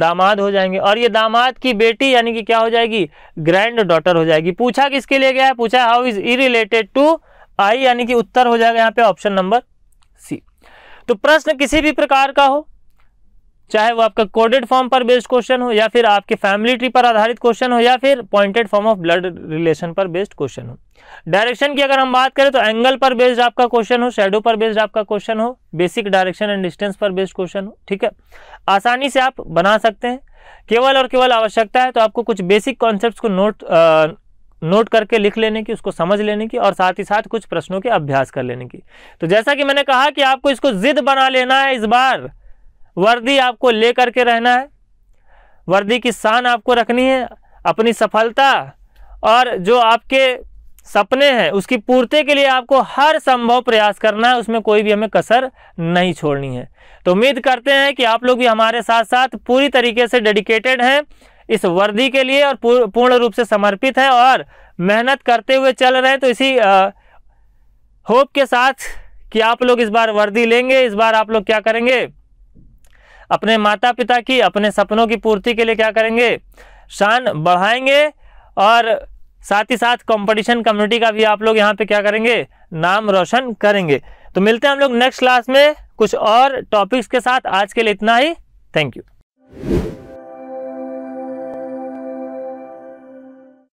[SPEAKER 1] दामाद हो जाएंगे और ये दामाद की बेटी यानी कि क्या हो जाएगी ग्रैंड डॉटर हो जाएगी पूछा किसके लिए गया है पूछा how is E related to I यानी कि उत्तर हो जाएगा यहाँ पे ऑप्शन नंबर सी तो प्रश्न किसी भी प्रकार का हो चाहे वो आपका कोडेड फॉर्म पर बेस्ड क्वेश्चन हो या फिर आपके फैमिली ट्री पर आधारित क्वेश्चन हो या फिर pointed form of blood relation पर बेस्ड क्वेश्चन हो डायरेक्शन की अगर हम बात करें तो एंगल पर बेस्ड आपका क्वेश्चन हो शेडो पर बेस्ड आपका क्वेश्चन हो बेसिक डायरेक्शन एंड डिस्टेंस पर बेस्ड क्वेश्चन हो ठीक है आसानी से आप बना सकते हैं केवल और केवल आवश्यकता है तो आपको कुछ बेसिक कॉन्सेप्ट को नोट नोट करके लिख लेने की उसको समझ लेने की और साथ ही साथ कुछ प्रश्नों के अभ्यास कर लेने की तो जैसा कि मैंने कहा कि आपको इसको जिद बना लेना है इस बार वर्दी आपको ले करके रहना है वर्दी की शान आपको रखनी है अपनी सफलता और जो आपके सपने हैं उसकी पूर्ति के लिए आपको हर संभव प्रयास करना है उसमें कोई भी हमें कसर नहीं छोड़नी है तो उम्मीद करते हैं कि आप लोग भी हमारे साथ साथ पूरी तरीके से डेडिकेटेड हैं इस वर्दी के लिए और पूर्ण रूप से समर्पित हैं और मेहनत करते हुए चल रहे हैं तो इसी होप के साथ कि आप लोग इस बार वर्दी लेंगे इस बार आप लोग क्या करेंगे अपने माता पिता की अपने सपनों की पूर्ति के लिए क्या करेंगे शान बढ़ाएंगे और साथ ही साथ कंपटीशन कम्युनिटी का भी आप लोग यहाँ पे क्या करेंगे नाम रोशन करेंगे तो मिलते हैं हम लोग नेक्स्ट क्लास में कुछ और टॉपिक्स के साथ आज के लिए इतना ही थैंक यू